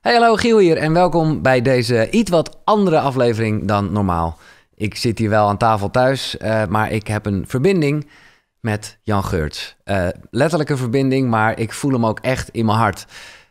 Hey, hallo Giel hier en welkom bij deze iets wat andere aflevering dan normaal. Ik zit hier wel aan tafel thuis, eh, maar ik heb een verbinding met Jan Geurts. Uh, eh, letterlijke verbinding, maar ik voel hem ook echt in mijn hart.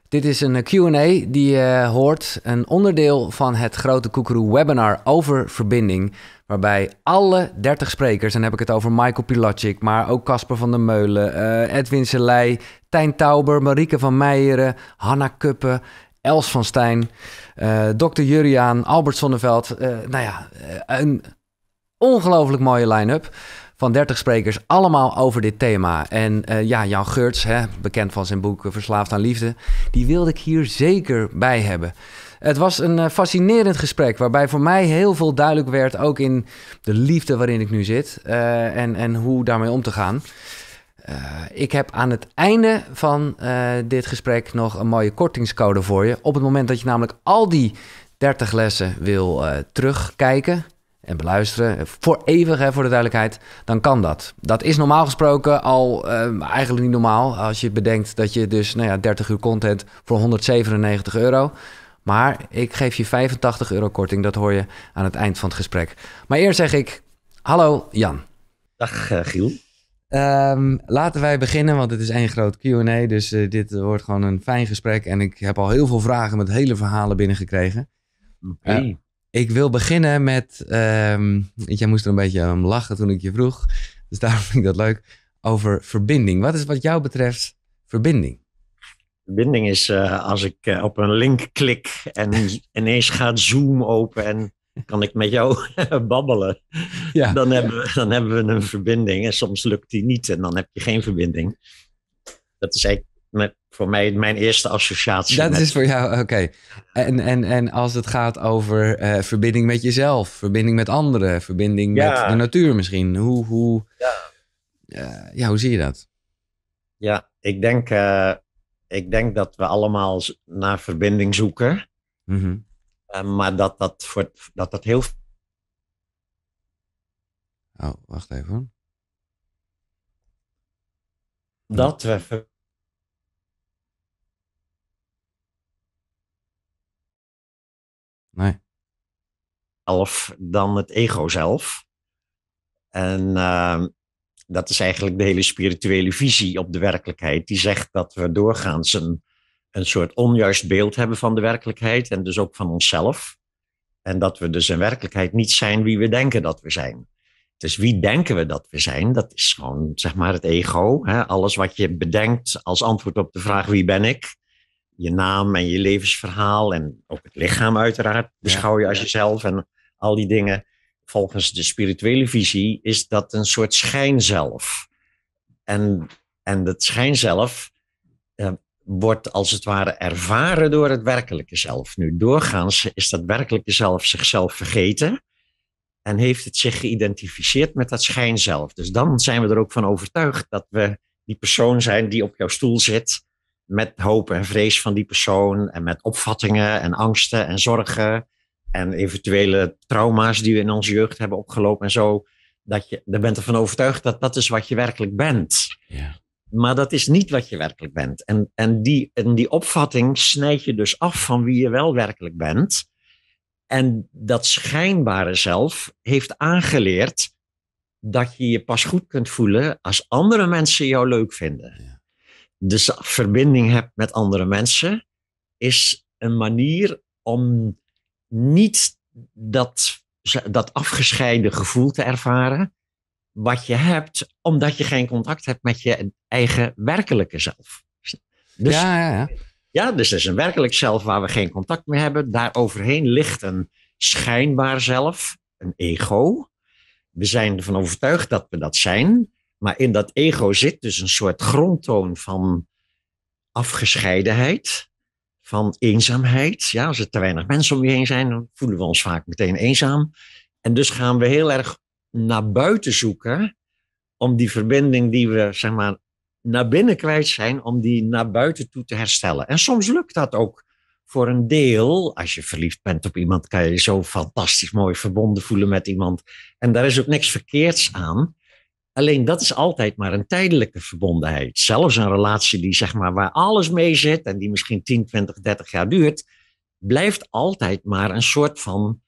Dit is een eh, Q&A die je hoort, een onderdeel van het grote Koekeroe webinar over verbinding, waarbij alle 30 sprekers, en dan heb ik het over Michael Pilatschik, maar ook Casper van der Meulen, Edwin Selei, Tijn Tauber, Marieke van Meijeren, Hanna Kuppen Els van Stijn, uh, eh, Dr. Juriaan, Albert Zonneveld. Eh, nou ja, eh, een ongelooflijk mooie line-up van 30 sprekers, allemaal over dit thema. En ja, Jan Geurts, hè, bekend van zijn boek Verslaafd aan Liefde, die wilde ik hier zeker bij hebben. Het was een fascinerend gesprek, waarbij voor mij heel veel duidelijk werd, ook in de liefde waarin ik nu zit en, en hoe daarmee om te gaan. Eh, ik heb aan het einde van eh, dit gesprek nog een mooie kortingscode voor je. Op het moment dat je namelijk al die 30 lessen wil eh, terugkijken en beluisteren, voor eeuwig hè, voor de duidelijkheid, dan kan dat. Dat is normaal gesproken al eigenlijk niet normaal. Als je bedenkt dat je dus nou ja, 30 uur content voor 197 euro. Maar ik geef je 85 euro korting, dat hoor je aan het eind van het gesprek. Maar eerst zeg ik, hallo Jan. Dag Giel. Ehm, laten wij beginnen, want het is één groot Q&A. Dus eh, dit eh, wordt gewoon een fijn gesprek. En ik heb al heel veel vragen met hele verhalen binnengekregen. Okay. Eh, ik wil beginnen met... Um, jij moest er een beetje om lachen toen ik je vroeg. Dus daarom vind ik dat leuk. Over verbinding. Wat is wat jou betreft verbinding? Verbinding is als ik op een link klik en ineens gaat Zoom open en kan ik met jou babbelen. Ja, dan, hebben we, dan hebben we een verbinding. En soms lukt die niet en dan heb je geen verbinding. Dat is eigenlijk voor mij mijn eerste associatie. Dat is voor jou, oké. En, en, en als het gaat over eh, verbinding met jezelf, verbinding met anderen, verbinding met de natuur misschien. Hoe, hoe, ja. Eh, ja, hoe zie je dat? Ja, ik denk, eh, ik denk dat we allemaal naar verbinding zoeken. Mm eh, maar dat dat, voor, dat dat heel. Oh, wacht even Dat we. Nee. Zelf dan het ego zelf. En ehm, dat is eigenlijk de hele spirituele visie op de werkelijkheid. Die zegt dat we doorgaans zijn een soort onjuist beeld hebben van de werkelijkheid en dus ook van onszelf. En dat we dus in werkelijkheid niet zijn wie we denken dat we zijn. Dus wie denken we dat we zijn? Dat is gewoon zeg maar het ego. Hè? Alles wat je bedenkt als antwoord op de vraag wie ben ik? Je naam en je levensverhaal en ook het lichaam uiteraard beschouw je als jezelf en al die dingen. Volgens de spirituele visie is dat een soort schijnzelf. En, en dat schijnzelf, wordt als het ware ervaren door het werkelijke zelf. Nu, doorgaans is dat werkelijke zelf zichzelf vergeten en heeft het zich geïdentificeerd met dat schijnzelf. Dus dan zijn we er ook van overtuigd dat we die persoon zijn die op jouw stoel zit, met hoop en vrees van die persoon en met opvattingen en angsten en zorgen en eventuele trauma's die we in onze jeugd hebben opgelopen en zo. Dat je daar bent ervan overtuigd dat dat is wat je werkelijk bent. Ja. Maar dat is niet wat je werkelijk bent. En, en, die, en die opvatting snijd je dus af van wie je wel werkelijk bent. En dat schijnbare zelf heeft aangeleerd dat je je pas goed kunt voelen als andere mensen jou leuk vinden. Dus verbinding hebt met andere mensen is een manier om niet dat, dat afgescheiden gevoel te ervaren, wat je hebt, omdat je geen contact hebt met je eigen werkelijke zelf. Dus, ja, ja, ja. dus er is een werkelijk zelf waar we geen contact mee hebben. Daaroverheen ligt een schijnbaar zelf, een ego. We zijn ervan overtuigd dat we dat zijn, maar in dat ego zit dus een soort grondtoon van afgescheidenheid, van eenzaamheid. Ja, als er te weinig mensen om je heen zijn, dan voelen we ons vaak meteen eenzaam. En dus gaan we heel erg naar buiten zoeken om die verbinding die we zeg maar, naar binnen kwijt zijn, om die naar buiten toe te herstellen. En soms lukt dat ook voor een deel. Als je verliefd bent op iemand, kan je je zo fantastisch mooi verbonden voelen met iemand. En daar is ook niks verkeerds aan. Alleen dat is altijd maar een tijdelijke verbondenheid. Zelfs een relatie die, zeg maar, waar alles mee zit en die misschien 10, 20, 30 jaar duurt, blijft altijd maar een soort van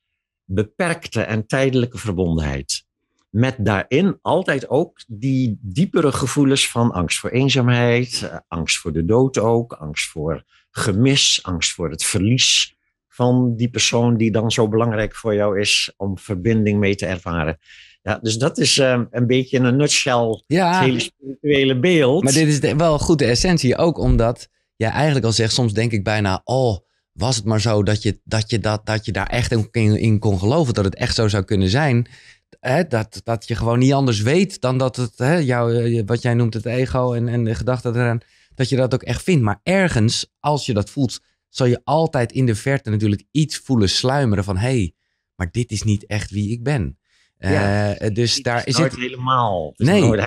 beperkte en tijdelijke verbondenheid. Met daarin altijd ook die diepere gevoelens van angst voor eenzaamheid, eh, angst voor de dood ook, angst voor gemis, angst voor het verlies van die persoon die dan zo belangrijk voor jou is om verbinding mee te ervaren. Ja, dus dat is ehm, een beetje een nutshell het hele spirituele beeld. Maar dit is wel goed de essentie, ook omdat jij eigenlijk al zegt, soms denk ik bijna, al oh, was het maar zo dat je, dat je, dat, dat je daar echt in, in kon geloven, dat het echt zo zou kunnen zijn dat, dat je gewoon niet anders weet dan dat het, hè, jou, eh, wat jij noemt het ego en, en de gedachte eraan, dat je dat ook echt vindt. Maar ergens, als je dat voelt, zal je altijd in de verte natuurlijk iets voelen sluimeren van hey, maar dit is niet echt wie ik ben. Ja, eh, dus is daar is het. helemaal. nee.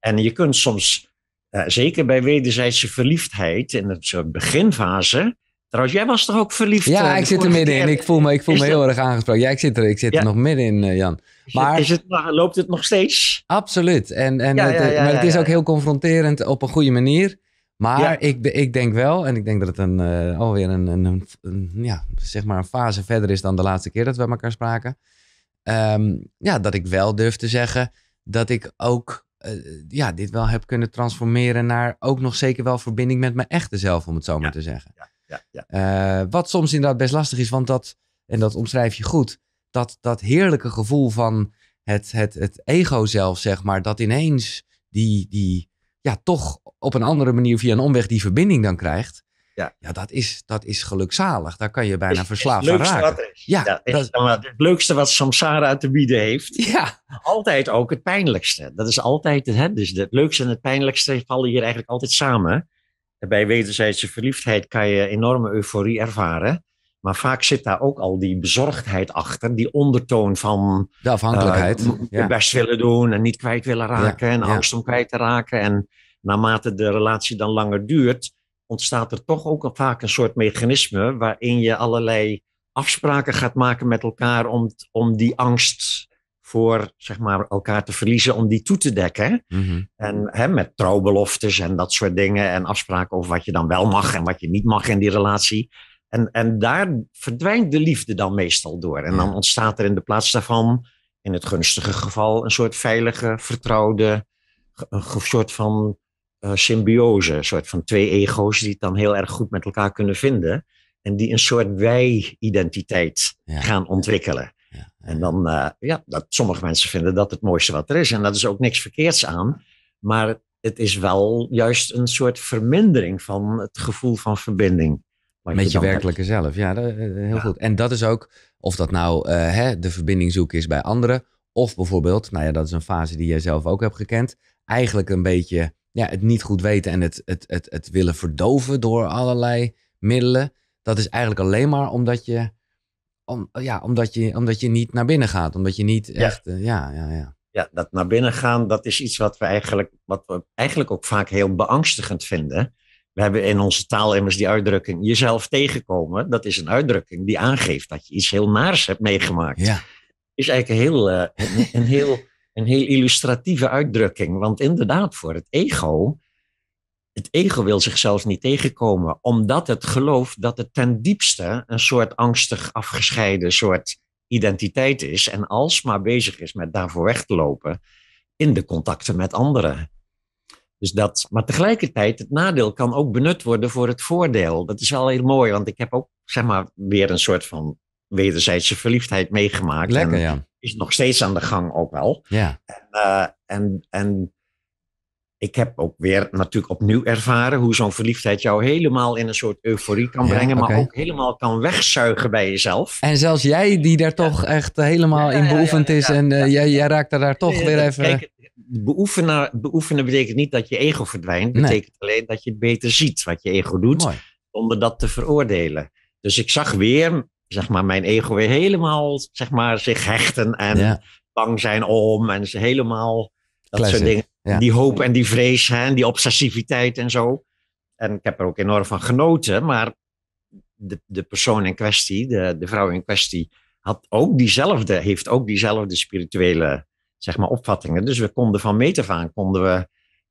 en je kunt soms, eh, zeker bij wederzijdse verliefdheid, in het soort beginfase, Trouwens, jij was toch ook verliefd? Ja, eh, ik zit er middenin. Ik voel me, ik voel me heel erg aangesproken. Ja, ik zit er, ik zit er nog middenin, eh, Jan. Maar, is het, loopt het nog steeds? Absoluut. En, en het, maar het is ook heel confronterend op een goede manier. Maar ik, ik denk wel, en ik denk dat het een, eh, alweer een, een, ja, zeg maar een fase verder is dan de laatste keer dat we elkaar spraken. Ehm, ja, dat ik wel durf te zeggen dat ik ook ja, dit wel heb kunnen transformeren naar ook nog zeker wel verbinding met mijn echte zelf, om het zo maar te zeggen. Ja ja. Eh, wat soms inderdaad best lastig is, want dat, en dat omschrijf je goed, dat, dat heerlijke gevoel van het, het, het ego zelf, zeg maar, dat ineens die, die, ja, toch op een andere manier via een omweg die verbinding dan krijgt. Ja, ja dat, is, dat is gelukzalig. Daar kan je bijna verslaafd aan raken. Ja, dat is het leukste wat samsara te bieden heeft. Ja. Altijd ook het pijnlijkste. Dat is altijd, hè, dus het leukste en het pijnlijkste vallen hier eigenlijk altijd samen. Bij wederzijdse verliefdheid kan je enorme euforie ervaren. Maar vaak zit daar ook al die bezorgdheid achter, die ondertoon van. De afhankelijkheid. Uh, best willen doen en niet kwijt willen raken en angst om kwijt te raken. En naarmate de relatie dan langer duurt, ontstaat er toch ook al vaak een soort mechanisme waarin je allerlei afspraken gaat maken met elkaar om, om die angst voor zeg maar, elkaar te verliezen om die toe te dekken. Mhm. En hè, met trouwbeloftes en dat soort dingen en afspraken over wat je dan wel mag en wat je niet mag in die relatie. En, en daar verdwijnt de liefde dan meestal door. En dan ontstaat er in de plaats daarvan, in het gunstige geval, een soort veilige, vertrouwde, een soort van eh, symbiose. Een soort van twee ego's die het dan heel erg goed met elkaar kunnen vinden. En die een soort wij-identiteit gaan ontwikkelen. En dan, eh, ja, dat, sommige mensen vinden dat het mooiste wat er is. En dat is ook niks verkeerds aan. Maar het is wel juist een soort vermindering van het gevoel van verbinding. Met je, werkelijke zelf, ja, eh, heel goed. En dat is ook, of dat nou eh, hè, de verbinding zoeken is bij anderen, of bijvoorbeeld, nou ja, dat is een fase die jij zelf ook hebt gekend, eigenlijk een beetje ja, het niet goed weten en het, het, het, het willen verdoven door allerlei middelen. Dat is eigenlijk alleen maar omdat je om, ja, omdat, je, omdat je niet naar binnen gaat. Omdat je niet echt. Eh, ja. ja, ja, ja. dat naar binnen gaan, dat is iets wat we, eigenlijk, wat we eigenlijk ook vaak heel beangstigend vinden. We hebben in onze taal immers die uitdrukking jezelf tegenkomen. Dat is een uitdrukking die aangeeft dat je iets heel naars hebt meegemaakt. Ja. Is eigenlijk heel, eh, een, heel, een heel illustratieve uitdrukking. Want inderdaad, voor het ego het ego wil zichzelf niet tegenkomen, omdat het gelooft dat het ten diepste een soort angstig afgescheiden soort identiteit is en alsmaar bezig is met daarvoor weg te lopen in de contacten met anderen. Dus dat, maar tegelijkertijd, het nadeel kan ook benut worden voor het voordeel. Dat is wel heel mooi, want ik heb ook zeg maar, weer een soort van wederzijdse verliefdheid meegemaakt. Lekker, en ja. Is nog steeds aan de gang ook wel. Ja. En, eh, en, en ik heb ook weer natuurlijk opnieuw ervaren hoe zo'n verliefdheid jou helemaal in een soort euforie kan brengen, maar ook helemaal kan wegzuigen bij jezelf. En zelfs jij, die daar toch echt helemaal in beoefend is, en eh, jij, jij, raakt er daar toch weer even. Kijk, beoefenen, betekent niet dat je ego verdwijnt, betekent alleen dat je het beter ziet wat je ego doet, zonder dat te veroordelen. Dus ik zag weer, zeg maar, mijn ego weer helemaal, zeg maar, zich hechten en bang zijn om en ze helemaal dat soort dingen die hoop en die vrees hè, en die obsessiviteit en zo. En ik heb er ook enorm van genoten, maar de, de persoon in kwestie, de, de vrouw in kwestie, had ook diezelfde, heeft ook diezelfde spirituele zeg maar, opvattingen. Dus we konden van meet af aan, konden we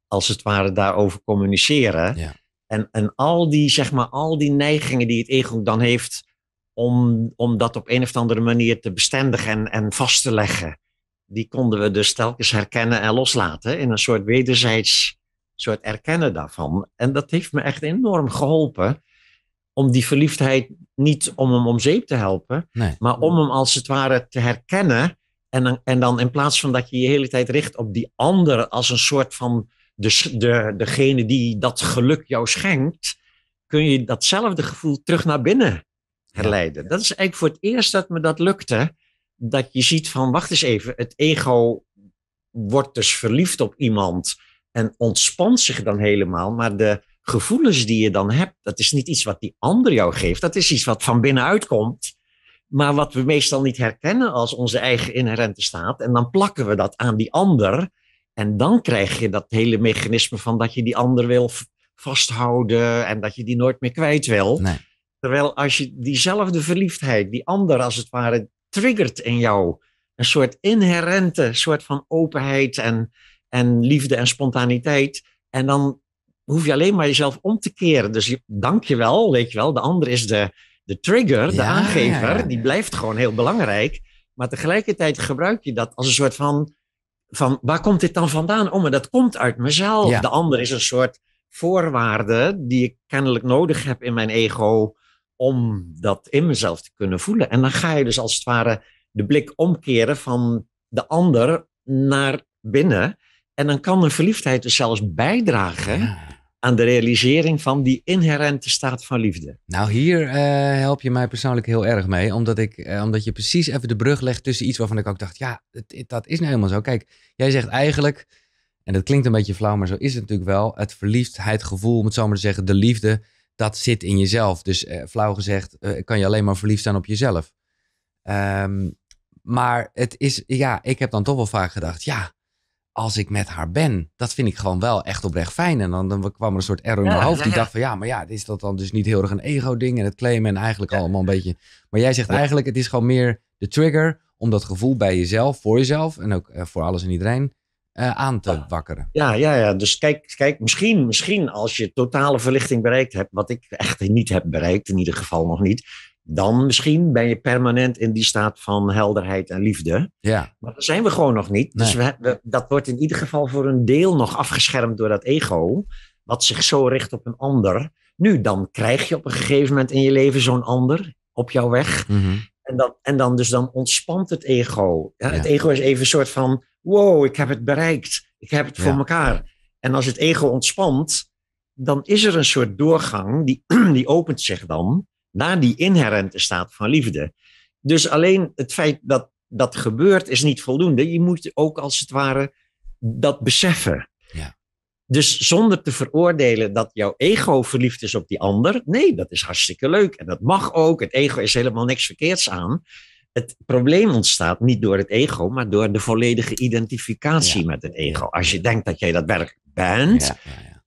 als het ware daarover communiceren. Ja. En, en al, die, zeg maar, al die neigingen die het ego dan heeft om, om dat op een of andere manier te bestendigen en, en vast te leggen die konden we dus telkens herkennen en loslaten in een soort wederzijds soort erkennen daarvan. En dat heeft me echt enorm geholpen om die verliefdheid niet om hem om zeep te helpen, maar om hem als het ware te herkennen. En dan, en dan in plaats van dat je je hele tijd richt op die ander als een soort van de, de, degene die dat geluk jou schenkt, kun je datzelfde gevoel terug naar binnen herleiden. Dat is eigenlijk voor het eerst dat me dat lukte dat je ziet van, wacht eens even, het ego wordt dus verliefd op iemand en ontspant zich dan helemaal, maar de gevoelens die je dan hebt, dat is niet iets wat die ander jou geeft, dat is iets wat van binnenuit komt, maar wat we meestal niet herkennen als onze eigen inherente staat. En dan plakken we dat aan die ander en dan krijg je dat hele mechanisme van dat je die ander wil vasthouden en dat je die nooit meer kwijt wil. Terwijl als je diezelfde verliefdheid, die ander als het ware triggert in jou een soort inherente soort van openheid en, en liefde en spontaniteit. En dan hoef je alleen maar jezelf om te keren. Dus je, dank je wel, weet je wel. De ander is de, de trigger, de aangever. die blijft gewoon heel belangrijk. Maar tegelijkertijd gebruik je dat als een soort van... van waar komt dit dan vandaan? Oh, maar dat komt uit mezelf. De ander is een soort voorwaarde die ik kennelijk nodig heb in mijn ego om dat in mezelf te kunnen voelen. En dan ga je dus als het ware de blik omkeren van de ander naar binnen. En dan kan een verliefdheid dus zelfs bijdragen aan de realisering van die inherente staat van liefde. Nou, hier eh, help je mij persoonlijk heel erg mee, omdat, ik, eh, omdat je precies even de brug legt tussen iets waarvan ik ook dacht, ja, dat is nou helemaal zo. Kijk, jij zegt eigenlijk, en dat klinkt een beetje flauw, maar zo is het natuurlijk wel, het verliefdheidgevoel, om het zo maar te zeggen, de liefde dat zit in jezelf. Dus uh, flauw gezegd, eh, kan je alleen maar verliefd zijn op jezelf. Ehm, maar het is, ja, ik heb dan toch wel vaak gedacht, ja, als ik met haar ben, dat vind ik gewoon wel echt oprecht fijn. En dan, dan kwam er een soort error in mijn hoofd. Die dacht van ja, maar ja, is dat dan dus niet heel erg een ego-ding en het claimen en eigenlijk allemaal een beetje. Maar jij zegt eigenlijk, het is gewoon meer de trigger om dat gevoel bij jezelf, voor jezelf en ook eh, voor alles en iedereen uh, aan te ja. wakkeren. Ja, ja, ja. dus kijk, kijk misschien, misschien als je totale verlichting bereikt hebt, wat ik echt niet heb bereikt, in ieder geval nog niet, dan misschien ben je permanent in die staat van helderheid en liefde. Ja. Maar dat zijn we gewoon nog niet. Dus we, dat wordt in ieder geval voor een deel nog afgeschermd door dat ego, wat zich zo richt op een ander. Nu, dan krijg je op een gegeven moment in je leven zo'n ander op jouw weg. Mhm. En, dan, en dan dus dan ontspant het ego. Ja, Het ego is even een soort van wow, ik heb het bereikt. Ik heb het voor elkaar. En als het ego ontspant, dan is er een soort doorgang, die, die opent zich dan naar die inherente staat van liefde. Dus alleen het feit dat dat gebeurt is niet voldoende. Je moet ook als het ware dat beseffen. Ja. Dus zonder te veroordelen dat jouw ego verliefd is op die ander. Nee, dat is hartstikke leuk en dat mag ook. Het ego is helemaal niks verkeerds aan het probleem ontstaat niet door het ego, maar door de volledige identificatie met het ego. Als je denkt dat jij dat werk bent,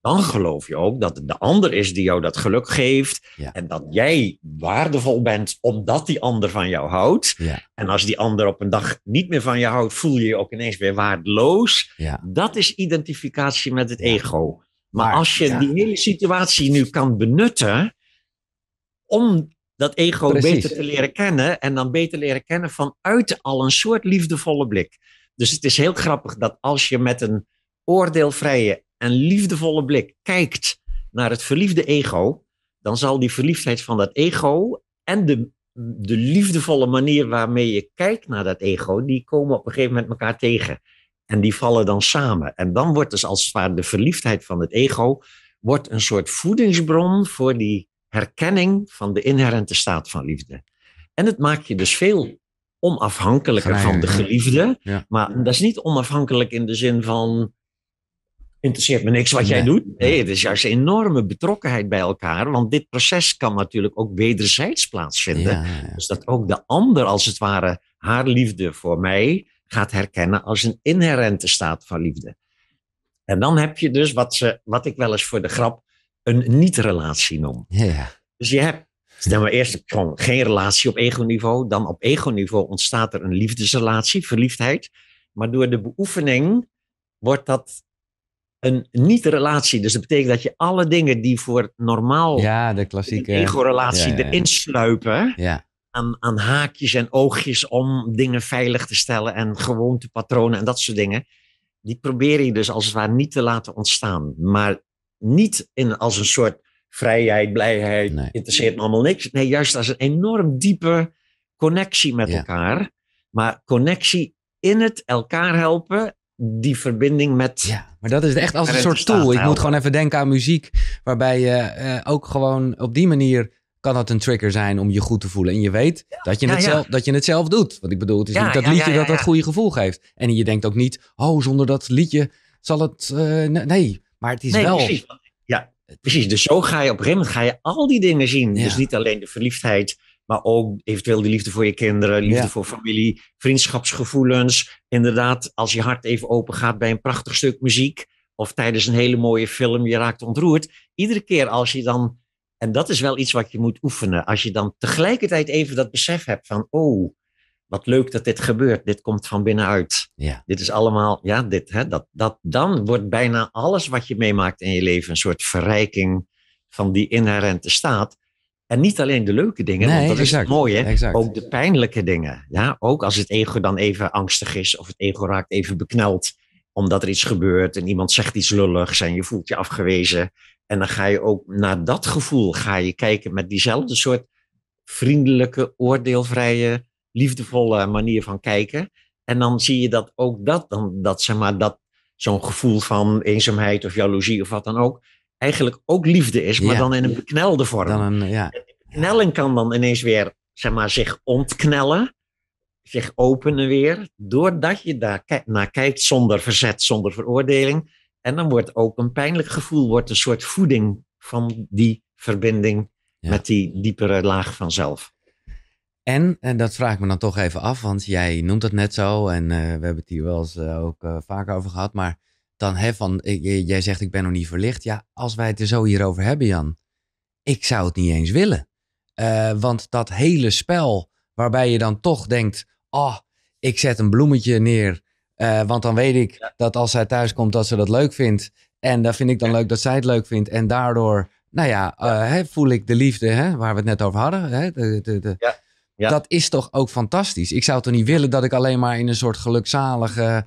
dan geloof je ook dat het de ander is die jou dat geluk geeft. En dat jij waardevol bent omdat die ander van jou houdt. En als die ander op een dag niet meer van je houdt, voel je je ook ineens weer waardeloos. Dat is identificatie met het ego. Maar, maar als je die hele situatie nu kan benutten om dat ego beter te leren kennen en dan beter leren kennen vanuit al een soort liefdevolle blik. Dus het is heel grappig dat als je met een oordeelvrije en liefdevolle blik kijkt naar het verliefde ego, dan zal die verliefdheid van dat ego en de, de liefdevolle manier waarmee je kijkt naar dat ego, die komen op een gegeven moment elkaar tegen. En die vallen dan samen. En dan wordt dus als het ware de verliefdheid van het ego wordt een soort voedingsbron voor die herkenning van de inherente staat van liefde. En het maakt je dus veel onafhankelijker van de geliefde. Maar dat is niet onafhankelijk in de zin van. Interesseert me niks wat jij doet. Nee, het is juist een enorme betrokkenheid bij elkaar. Want dit proces kan natuurlijk ook wederzijds plaatsvinden. Dus dat ook de ander, als het ware, haar liefde voor mij gaat herkennen als een inherente staat van liefde. En dan heb je dus wat, ze, wat ik wel eens voor de grap een niet-relatie noem. Dus je hebt dan maar eerst gewoon geen relatie op ego-niveau. Dan op ego-niveau ontstaat er een liefdesrelatie, verliefdheid. Maar door de beoefening wordt dat een niet-relatie. Dus dat betekent dat je alle dingen die voor normaal ja, de klassieke ego-relatie ja, ja. erin sluipen. Aan, aan haakjes en oogjes om dingen veilig te stellen en gewoontepatronen en dat soort dingen. Die probeer je dus als het ware niet te laten ontstaan. Maar niet in als een soort vrijheid, blijheid, interesseert me allemaal niks. Nee, juist als een enorm diepe connectie met elkaar. Maar connectie in het elkaar helpen die verbinding met. Ja, maar dat is echt als een soort tool. Ik moet gewoon even denken aan muziek, waarbij je eh, ook gewoon op die manier kan dat een trigger zijn om je goed te voelen. En je weet dat, je het Zelf, dat je het zelf doet. Want ik bedoel, het is niet dat liedje dat dat goede gevoel geeft. En je denkt ook niet, oh, zonder dat liedje zal het. Eh, nee, maar het is nee, wel... Precies. Ja, precies. Dus zo ga je op een gegeven moment ga je al die dingen zien. Dus niet alleen de verliefdheid, maar ook eventueel de liefde voor je kinderen, liefde voor familie, vriendschapsgevoelens. Inderdaad, als je hart even open gaat bij een prachtig stuk muziek of tijdens een hele mooie film, je raakt ontroerd. Iedere keer als je dan, en dat is wel iets wat je moet oefenen, als je dan tegelijkertijd even dat besef hebt van, oh, wat leuk dat dit gebeurt. Dit komt van binnenuit. Ja. Dit is allemaal, ja, dit, hè, dat, dat, dan wordt bijna alles wat je meemaakt in je leven een soort verrijking van die inherente staat. En niet alleen de leuke dingen, nee, want dat is het mooie, ook de pijnlijke dingen. Ja, ook als het ego dan even angstig is of het ego raakt even bekneld omdat er iets gebeurt en iemand zegt iets lulligs en je voelt je afgewezen. En dan ga je ook naar dat gevoel ga je kijken met diezelfde soort vriendelijke, oordeelvrije, liefdevolle manier van kijken. En dan zie je dat ook dat, dan, dat, zeg maar, dat zo'n gevoel van eenzaamheid of jaloezie of wat dan ook, eigenlijk ook liefde is, maar dan in een beknelde vorm. Dan een, ja. Knellen kan dan ineens weer zeg maar, zich ontknellen, zich openen weer, doordat je daar naar kijkt zonder verzet, zonder veroordeling. En dan wordt ook een pijnlijk gevoel, wordt een soort voeding van die verbinding met die diepere laag van zelf. En, en eh, dat vraag ik me dan toch even af, want jij noemt het net zo en eh, we hebben het hier wel eens eh, ook uh, vaker over gehad. Maar dan, hè, van, jij zegt ik ben nog niet verlicht. Ja, als wij het er zo hierover hebben, Jan, ik zou het niet eens willen. want dat hele spel waarbij je dan toch denkt, oh, ik zet een bloemetje neer. want dan weet ik dat als zij thuis komt dat ze dat leuk vindt. En dan vind ik dan leuk dat zij het leuk vindt. En daardoor, nou ja, voel ik de liefde waar we het net over hadden. de, de, de, ja dat is toch ook fantastisch. Ik zou toch niet willen dat ik alleen maar in een soort gelukzalige.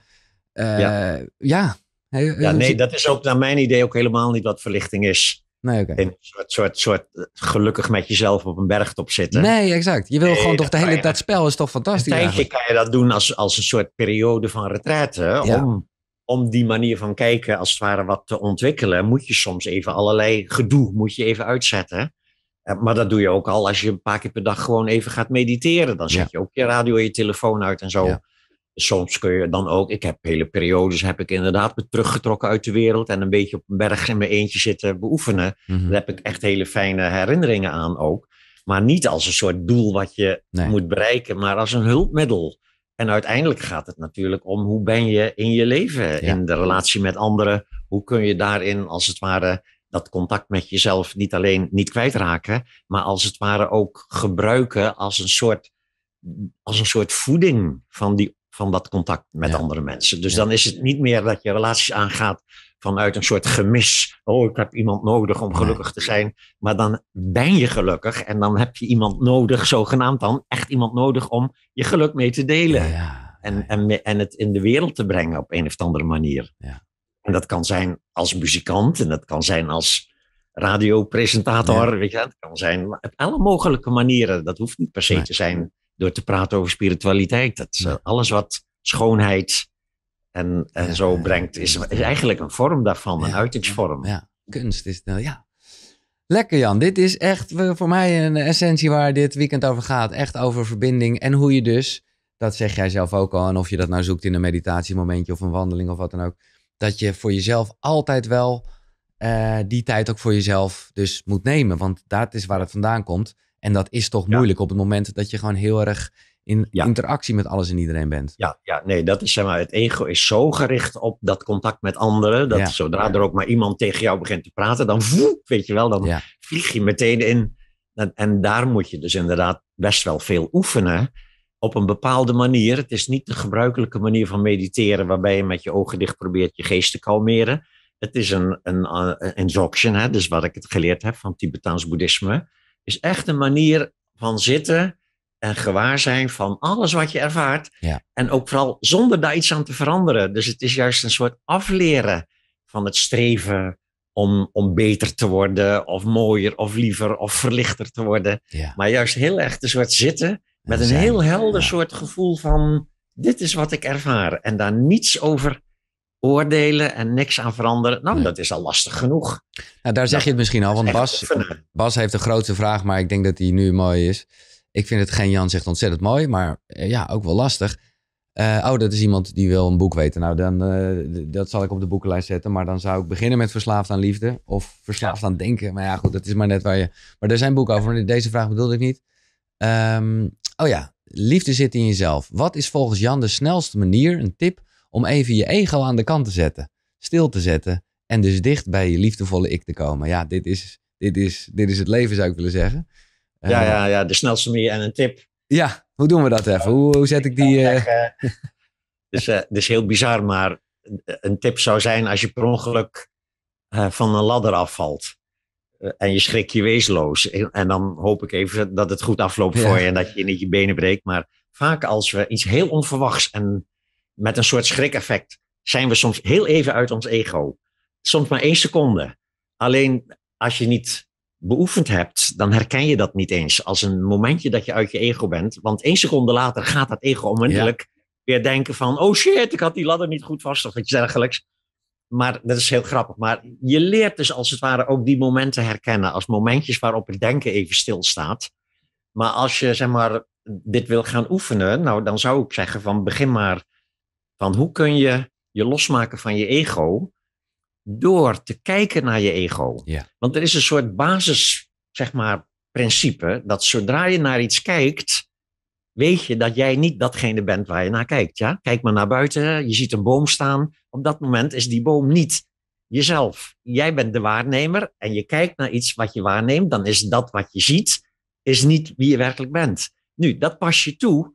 Eh, ja. ja. Ja, nee, dat is ook naar mijn idee ook helemaal niet wat verlichting is. Nee, oké. Een soort, soort, soort eh, gelukkig met jezelf op een bergtop zitten. Nee, exact. Je wil gewoon toch de hele, dat spel is toch fantastisch. Tijdje kan je dat doen als, als een soort periode van retraite. Om, om die manier van kijken als het ware wat te ontwikkelen, moet je soms even allerlei gedoe moet je even uitzetten. Maar dat doe je ook al als je een paar keer per dag gewoon even gaat mediteren. Dan zet je ook je radio en je telefoon uit en zo. Dus soms kun je dan ook, ik heb hele periodes, heb ik inderdaad me teruggetrokken uit de wereld en een beetje op een berg in mijn eentje zitten beoefenen. Mhm. Daar heb ik echt hele fijne herinneringen aan ook. Maar niet als een soort doel wat je moet bereiken, maar als een hulpmiddel. En uiteindelijk gaat het natuurlijk om hoe ben je in je leven, in de relatie met anderen. Hoe kun je daarin als het ware dat contact met jezelf niet alleen niet kwijtraken, maar als het ware ook gebruiken als een soort, als een soort voeding van, die, van dat contact met andere mensen. Dus dan is het niet meer dat je relaties aangaat vanuit een soort gemis. Oh, ik heb iemand nodig om gelukkig te zijn. Maar dan ben je gelukkig en dan heb je iemand nodig, zogenaamd dan, echt iemand nodig om je geluk mee te delen. Ja, en, en, en het in de wereld te brengen op een of andere manier. Ja. En dat kan zijn als muzikant en dat kan zijn als radiopresentator. Ja. dat kan zijn op alle mogelijke manieren. Dat hoeft niet per se te zijn door te praten over spiritualiteit. Dat Alles wat schoonheid en, en zo brengt, is, is, eigenlijk een vorm daarvan, een uitingsvorm. Ja, kunst is dat, nou ja. Lekker Jan, dit is echt voor mij een essentie waar dit weekend over gaat. Echt over verbinding en hoe je dus, dat zeg jij zelf ook al, en of je dat nou zoekt in een meditatiemomentje of een wandeling of wat dan ook dat je voor jezelf altijd wel eh, die tijd ook voor jezelf dus moet nemen. Want dat is waar het vandaan komt. En dat is toch moeilijk op het moment dat je gewoon heel erg in interactie met alles en iedereen bent. Ja, ja, nee, dat is zeg maar, het ego is zo gericht op dat contact met anderen, dat zodra er ook maar iemand tegen jou begint te praten, dan voep, weet je wel, dan vlieg je meteen in. En, en, daar moet je dus inderdaad best wel veel oefenen op een bepaalde manier. Het is niet de gebruikelijke manier van mediteren, waarbij je met je ogen dicht probeert je geest te kalmeren. Het is een, een, eh, een, een hè, dus wat ik het geleerd heb van Tibetaans boeddhisme. Is echt een manier van zitten en gewaar zijn van alles wat je ervaart. En ook vooral zonder daar iets aan te veranderen. Dus het is juist een soort afleren van het streven om, om beter te worden, of mooier, of liever, of verlichter te worden. Maar juist heel echt een soort zitten met een heel helder soort gevoel van, dit is wat ik ervaar. En daar niets over oordelen en niks aan veranderen. Nou, dat is al lastig genoeg. Nou, daar zeg je het nou, misschien al, want Bas, Bas heeft de grootste vraag, maar ik denk dat die nu mooi is. Ik vind het geen Jan zegt ontzettend mooi, maar eh, ja, ook wel lastig. Eh, oh, dat is iemand die wil een boek weten. Nou, dan, eh, dat zal ik op de boekenlijst zetten. Maar dan zou ik beginnen met Verslaafd aan Liefde of Verslaafd aan Denken. Maar ja, goed, dat is maar net waar je. Maar er zijn boeken over. Maar Deze vraag bedoelde ik niet. Um, oh ja, liefde zit in jezelf. Wat is volgens Jan de snelste manier, een tip, om even je ego aan de kant te zetten, stil te zetten en dus dicht bij je liefdevolle ik te komen? Ja, dit is, dit is, dit is het leven, zou ik willen zeggen. Ja, eh, ja, ja, de snelste manier en een tip. Ja, hoe doen we dat even? Hoe, hoe zet ik die. Uh... is dus, dus heel bizar, maar een tip zou zijn als je per ongeluk van een ladder afvalt. Eh, en je schrik je weesloos. En dan hoop ik even dat het goed afloopt voor je en dat je niet je benen breekt. Maar vaak als we iets heel onverwachts en met een soort schrikeffect zijn we soms heel even uit ons ego. Soms maar één seconde. Alleen als je niet beoefend hebt, dan herken je dat niet eens als een momentje dat je uit je ego bent. Want één seconde later gaat dat ego onmiddellijk weer denken van, oh shit, ik had die ladder niet goed vast of iets dergelijks maar dat is heel grappig. Maar je leert dus als het ware ook die momenten herkennen. Als momentjes waarop het denken even stilstaat. Maar als je zeg maar dit wil gaan oefenen, nou dan zou ik zeggen van begin maar van hoe kun je je losmaken van je ego door te kijken naar je ego. Want er is een soort basis zeg maar principe dat zodra je naar iets kijkt, weet je dat jij niet datgene bent waar je naar kijkt. Ja? Kijk maar naar buiten, je ziet een boom staan. Op dat moment is die boom niet jezelf. Jij bent de waarnemer en je kijkt naar iets wat je waarneemt, dan is dat wat je ziet, is niet wie je werkelijk bent. Nu, dat pas je toe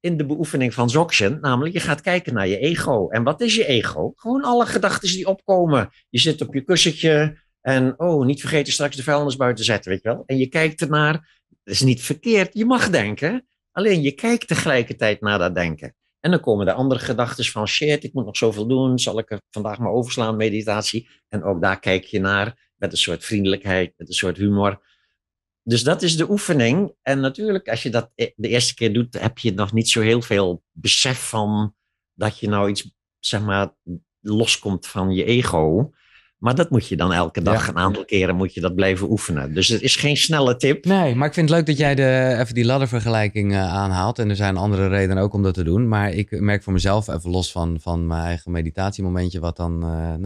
in de beoefening van Dzogchen, namelijk je gaat kijken naar je ego. En wat is je ego? Gewoon alle gedachten die opkomen. Je zit op je kussentje en oh, niet vergeten straks de vuilnis buiten zetten, weet je wel. En je kijkt ernaar, Dat is niet verkeerd, je mag denken, Alleen je kijkt tegelijkertijd naar dat denken. En dan komen de andere gedachten van shit, ik moet nog zoveel doen. Zal ik er vandaag maar overslaan, meditatie. En ook daar kijk je naar met een soort vriendelijkheid, met een soort humor. Dus dat is de oefening. En natuurlijk, als je dat e-, de eerste keer doet, heb je nog niet zo heel veel besef van dat je nou iets, zeg maar, loskomt van je ego. Maar dat moet je dan elke dag een aantal keren moet je dat blijven oefenen. Dus het is geen snelle tip. Nee, maar ik vind het leuk dat jij de, even die laddervergelijking uh, aanhaalt. En er zijn andere redenen ook om dat te doen. Maar ik merk voor mezelf, even los van, van mijn eigen meditatiemomentje, wat dan, eh, nou, eh,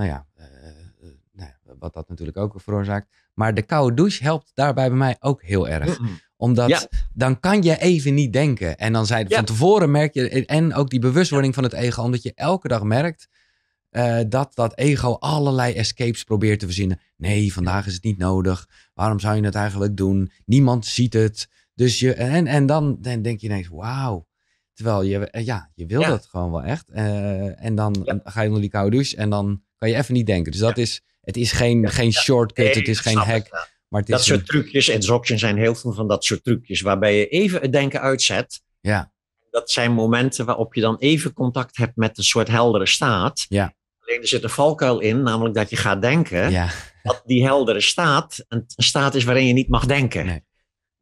nou ja, wat dat natuurlijk ook veroorzaakt. Maar de koude douche helpt daarbij bij mij ook heel erg. omdat dan kan je even niet denken. En dan zei van tevoren merk je. En ook die bewustwording van het ego. Omdat je elke dag merkt. Eh, dat dat ego allerlei escapes probeert te verzinnen. Nee, vandaag is het niet nodig. Waarom zou je het eigenlijk doen? Niemand ziet het. Dus je, en, en dan, dan denk je ineens, wauw. Terwijl je, eh, ja, je wil dat gewoon wel echt. Eh, en dan ga je onder die koude douche en dan kan je even niet denken. Dus dat is, het is geen, geen shortcut, het is geen hack. maar het is dat soort trucjes, en zijn heel veel van dat soort trucjes, waarbij je even het denken uitzet. Ja. Dat zijn momenten waarop je dan even contact hebt met een soort heldere staat. Ja er zit een valkuil in, namelijk dat je gaat denken dat die heldere staat een staat is waarin je niet mag denken. Nee.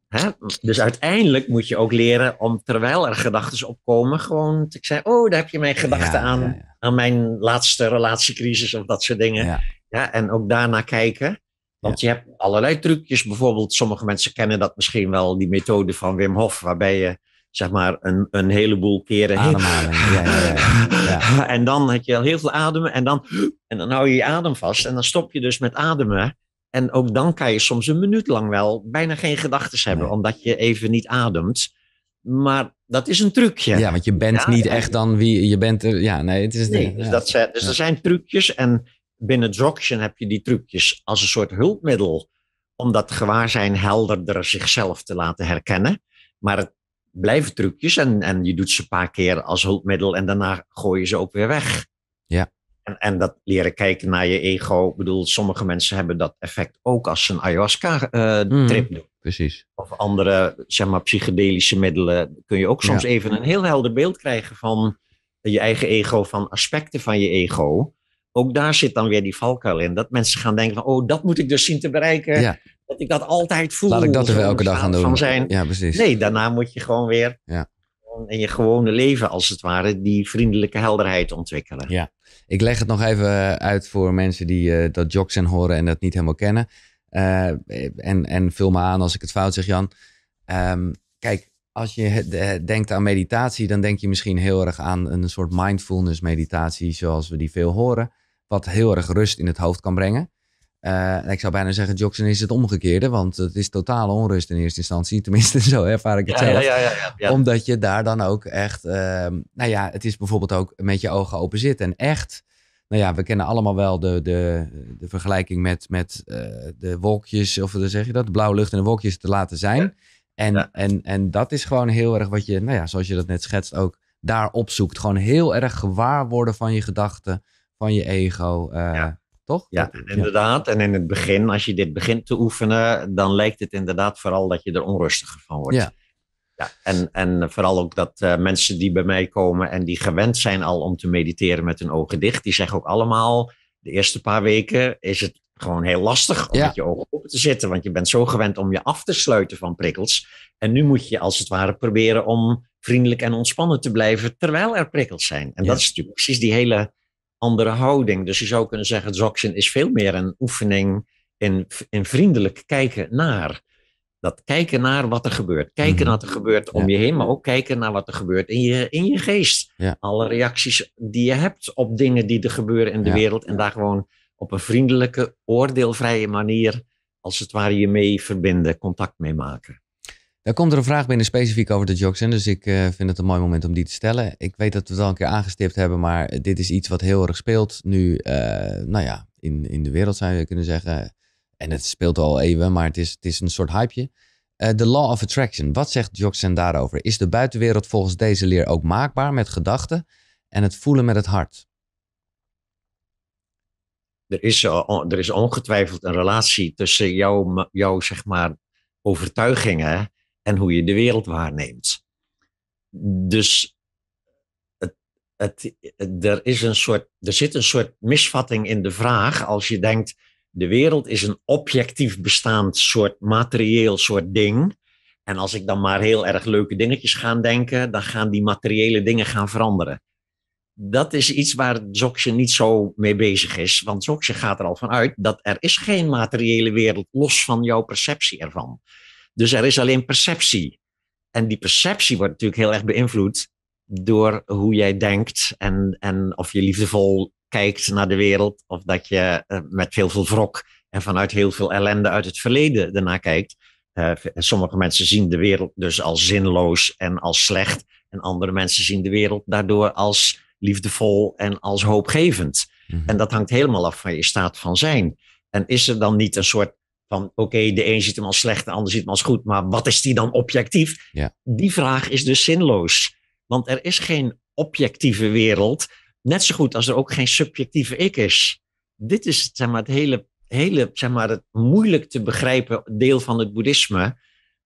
Hè? Dus uiteindelijk moet je ook leren om, terwijl er gedachten opkomen, gewoon te zeggen: Oh, daar heb je mijn gedachten aan, aan mijn laatste relatiecrisis of dat soort dingen. Ja. en ook daarna kijken. Want je hebt allerlei trucjes. Bijvoorbeeld, sommige mensen kennen dat misschien wel, die methode van Wim Hof, waarbij je zeg maar een, heleboel keren. Ademhaling. Ja, ja, ja, en dan heb je al heel veel ademen en dan, en dan hou je je adem vast en dan stop je dus met ademen. En ook dan kan je soms een minuut lang wel bijna geen gedachten hebben, omdat je even niet ademt. Maar dat is een trucje. Ja, want je bent niet echt dan wie je bent. Ja, nee, het is. Nee, dus, dat, zijn, dus er zijn trucjes en binnen Droction heb je die trucjes als een soort hulpmiddel om dat gewaarzijn helderder zichzelf te laten herkennen. Maar het blijven trucjes en, en je doet ze een paar keer als hulpmiddel en daarna gooi je ze ook weer weg. Ja. En, en dat leren kijken naar je ego. Ik bedoel, sommige mensen hebben dat effect ook als ze een ayahuasca-trip eh, mhm. doen. Precies. Of andere, zeg maar, psychedelische middelen. Kun je ook soms even een heel helder beeld krijgen van je eigen ego, van aspecten van je ego ook daar zit dan weer die valkuil in. Dat mensen gaan denken van, oh, dat moet ik dus zien te bereiken. Dat ik dat altijd voel. Laat ik dat er elke dag aan doen. Van zijn. Ja, precies. Nee, daarna moet je gewoon weer ja. in je gewone leven, als het ware, die vriendelijke helderheid ontwikkelen. Ja, ik leg het nog even uit voor mensen die eh, dat jog zijn horen en dat niet helemaal kennen. Eh, en, en vul me aan als ik het fout zeg, Jan. Ehm, kijk, als je denkt aan meditatie, dan denk je misschien heel erg aan een soort mindfulness meditatie, zoals we die veel horen, wat heel erg rust in het hoofd kan brengen. Eh, ik zou bijna zeggen, Jockson is het omgekeerde, want het is totale onrust in eerste instantie. Tenminste, zo ervaar ik het zelf. Ja, ja, Omdat je daar dan ook echt, ehm, nou ja, het is bijvoorbeeld ook met je ogen open zitten en echt nou ja, we kennen allemaal wel de, de, de vergelijking met, met eh, de wolkjes, of hoe zeg je dat, de blauwe lucht en de wolkjes te laten zijn. En, en, en dat is gewoon heel erg wat je, nou ja, zoals je dat net schetst, ook daar opzoekt. Gewoon heel erg gewaar worden van je gedachten, van je ego. Eh, ja. Toch? Ja, inderdaad. En in het begin, als je dit begint te oefenen, dan lijkt het inderdaad vooral dat je er onrustiger van wordt. Ja. Ja, en, en vooral ook dat eh, mensen die bij mij komen en die gewend zijn al om te mediteren met hun ogen dicht, die zeggen ook allemaal, de eerste paar weken is het gewoon heel lastig om met je ogen open te zitten. Want je bent zo gewend om je af te sluiten van prikkels. En nu moet je als het ware proberen om vriendelijk en ontspannen te blijven terwijl er prikkels zijn. En dat is natuurlijk precies die hele andere houding. Dus je zou kunnen zeggen, Zoxin is veel meer een oefening in, in vriendelijk kijken naar. Dat kijken naar wat er gebeurt. Kijken naar mhm. wat er gebeurt om je heen, maar ook kijken naar wat er gebeurt in je, in je geest. Alle reacties die je hebt op dingen die er gebeuren in de wereld. En daar gewoon op een vriendelijke, oordeelvrije manier, als het ware, je mee verbinden, contact mee maken. Er komt er een vraag binnen specifiek over de Joksen, dus ik eh, vind het een mooi moment om die te stellen. Ik weet dat we het al een keer aangestipt hebben, maar dit is iets wat heel erg speelt nu, eh, nou ja, in, in de wereld zou je kunnen zeggen. En het speelt al even, maar het is, het is een soort hypeje. Eh, de Law of Attraction, wat zegt Joksen daarover? Is de buitenwereld volgens deze leer ook maakbaar met gedachten en het voelen met het hart? er is, eh, er is ongetwijfeld een relatie tussen jouw, jouw zeg maar, overtuigingen en hoe je de wereld waarneemt. Dus het, het, er, is een soort, er zit een soort misvatting in de vraag als je denkt, de wereld is een objectief bestaand soort materieel soort ding. En als ik dan maar heel erg leuke dingetjes ga denken, dan gaan die materiële dingen gaan veranderen dat is iets waar Zokse niet zo mee bezig is. Want Zokse gaat er al van uit dat er is geen materiële wereld los van jouw perceptie ervan. Dus er is alleen perceptie. En die perceptie wordt natuurlijk heel erg beïnvloed door hoe jij denkt en, en of je liefdevol kijkt naar de wereld of dat je eh, met heel veel wrok en vanuit heel veel ellende uit het verleden ernaar kijkt. Eh, sommige mensen zien de wereld dus als zinloos en als slecht en andere mensen zien de wereld daardoor als liefdevol en als hoopgevend. Mhm. En dat hangt helemaal af van je staat van zijn. En is er dan niet een soort van oké, de een ziet hem als slecht, de ander ziet hem als goed, maar wat is die dan objectief? Ja. Die vraag is dus zinloos. Want er is geen objectieve wereld, net zo goed als er ook geen subjectieve ik is. Dit is zeg maar, het hele, hele zeg maar, het moeilijk te begrijpen deel van het boeddhisme,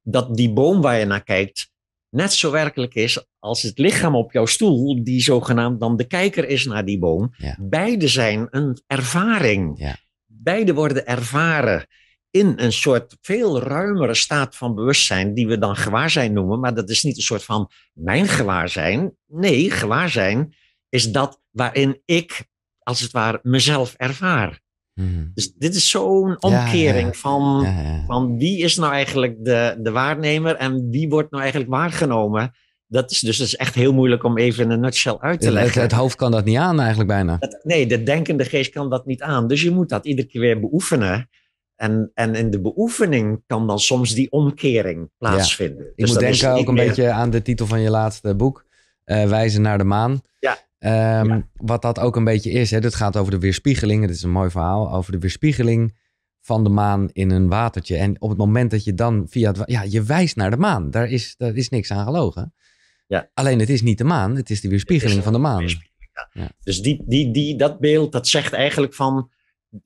dat die boom waar je naar kijkt, net zo werkelijk is als het lichaam op jouw stoel, die zogenaamd dan de kijker is naar die boom. Beide zijn een ervaring. Ja. Beide worden ervaren in een soort veel ruimere staat van bewustzijn, die we dan gewaarzijn noemen. Maar dat is niet een soort van mijn gewaarzijn. Nee, gewaarzijn is dat waarin ik, als het ware, mezelf ervaar. Mhm. Dus dit is zo'n omkering Van, van wie is nou eigenlijk de, de waarnemer en wie wordt nou eigenlijk waargenomen. Dat is dus dat is echt heel moeilijk om even in een nutshell uit te leggen. Het, hoofd kan dat niet aan eigenlijk bijna. nee, de denkende geest kan dat niet aan. Dus je moet dat iedere keer weer beoefenen. En, en in de beoefening kan dan soms die omkering plaatsvinden. Ik dus moet denken ook een beetje aan de titel van je laatste boek, uh, Wijzen naar de Maan. Ja. Ehm, wat dat ook een beetje is, hè, gaat over de weerspiegeling. Het is een mooi verhaal over de weerspiegeling van de maan in een watertje. En op het moment dat je dan via het... Ja, je wijst naar de maan. Daar is, daar is niks aan gelogen. Ja. Alleen het is niet de maan, het is de weerspiegeling van de maan. Ja. Dus die, die, die, dat beeld, dat zegt eigenlijk van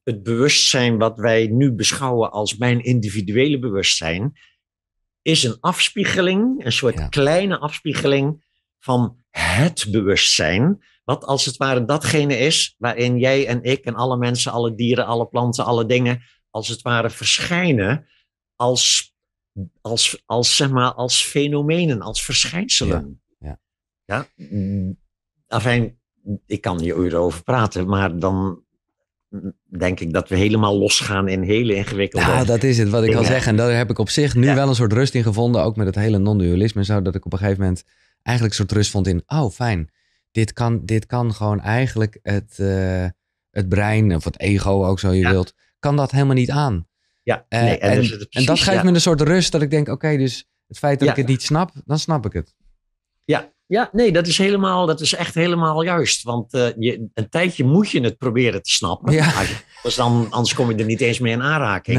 het bewustzijn wat wij nu beschouwen als mijn individuele bewustzijn, is een afspiegeling, een soort kleine afspiegeling van het bewustzijn. Wat als het ware datgene is waarin jij en ik en alle mensen, alle dieren, alle planten, alle dingen, als het ware verschijnen als, als, als, zeg maar, als fenomenen, als verschijnselen. Ja. ja. Mm, afijn, ik kan hier uren over praten, maar dan, denk ik dat we helemaal losgaan in hele ingewikkelde. Ja, nou, dat is het wat ik wil zeggen. En daar heb ik op zich nu wel een soort rust in gevonden. Ook met het hele non-dualisme. Zo dat ik op een gegeven moment eigenlijk een soort rust vond in, oh fijn, dit kan, dit kan gewoon eigenlijk het, eh, het brein of het ego ook zo je wilt, kan dat helemaal niet aan. Ja, eh, nee, en, en, dus dat geeft me een soort rust dat ik denk, oké, dus het feit dat ik het niet snap, dan snap ik het. Ja, ja, nee, dat is, helemaal, dat is echt helemaal juist. Want eh, je, een tijdje moet je het proberen te snappen. Ja. Anders, dan, anders kom je er niet eens meer in aanraking.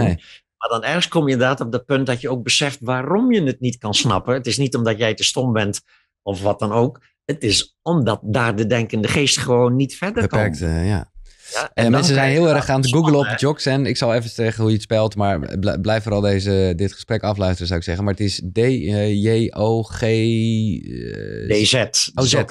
Maar dan ergens kom je inderdaad op dat punt dat je ook beseft waarom je het niet kan snappen. Het is niet omdat jij te stom bent of wat dan ook. Het is omdat daar de denkende geest gewoon niet verder Beperkt, kan. Uh, eh, ja. Ja, en, mensen zijn heel erg aan het googlen op jocks. En ik zal even zeggen hoe je het spelt, maar blijf vooral deze, dit gesprek afluisteren, zou ik zeggen. Maar het is D-J-O-G... Eh, eh, D-Z. Oh,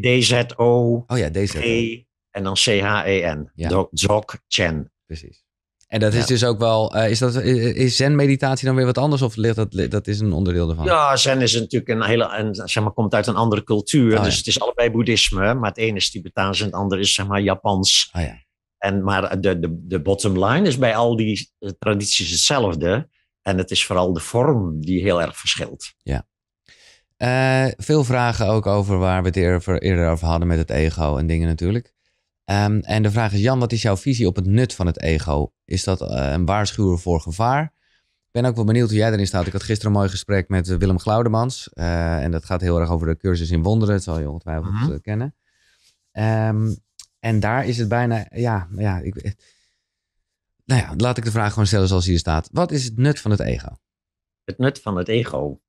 D-Z-O... Oh ja, D-Z. -E en dan C-H-E-N. Ja. Jock Chen. Precies. En dat is dus ook wel, eh, is, dat, is zen-meditatie dan weer wat anders of ligt dat, dat is een onderdeel ervan? Ja, zen is natuurlijk een hele, en zeg maar, komt uit een andere cultuur. Oh, dus het is allebei boeddhisme, maar het ene is Tibetaans en het andere is zeg maar Japans. Oh, ja. en, maar de, de, de bottom line is bij al die eh, tradities hetzelfde. En het is vooral de vorm die heel erg verschilt. Ja. Eh, veel vragen ook over waar we het eerder over hadden met het ego en dingen natuurlijk. Ehm, en de vraag is, Jan, wat is jouw visie op het nut van het ego? Is dat eh, een waarschuwer voor gevaar? Ik ben ook wel benieuwd hoe jij erin staat. Ik had gisteren een mooi gesprek met eh, Willem Glaudemans. Eh, en dat gaat heel erg over de cursus in wonderen. Dat zal je ongetwijfeld mhm. kennen. Ehm, en daar is het bijna, ja, ja, ik, nou ja, laat ik de vraag gewoon stellen zoals hier staat. Wat is het nut van het ego? Het nut van het ego?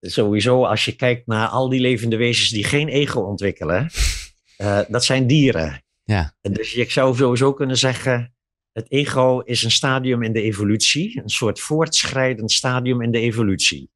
Sowieso, als je kijkt naar al die levende wezens die geen ego ontwikkelen, eh, dat zijn dieren. Ja. dus ik zou sowieso kunnen zeggen, het ego is een stadium in de evolutie, een soort voortschrijdend stadium in de evolutie.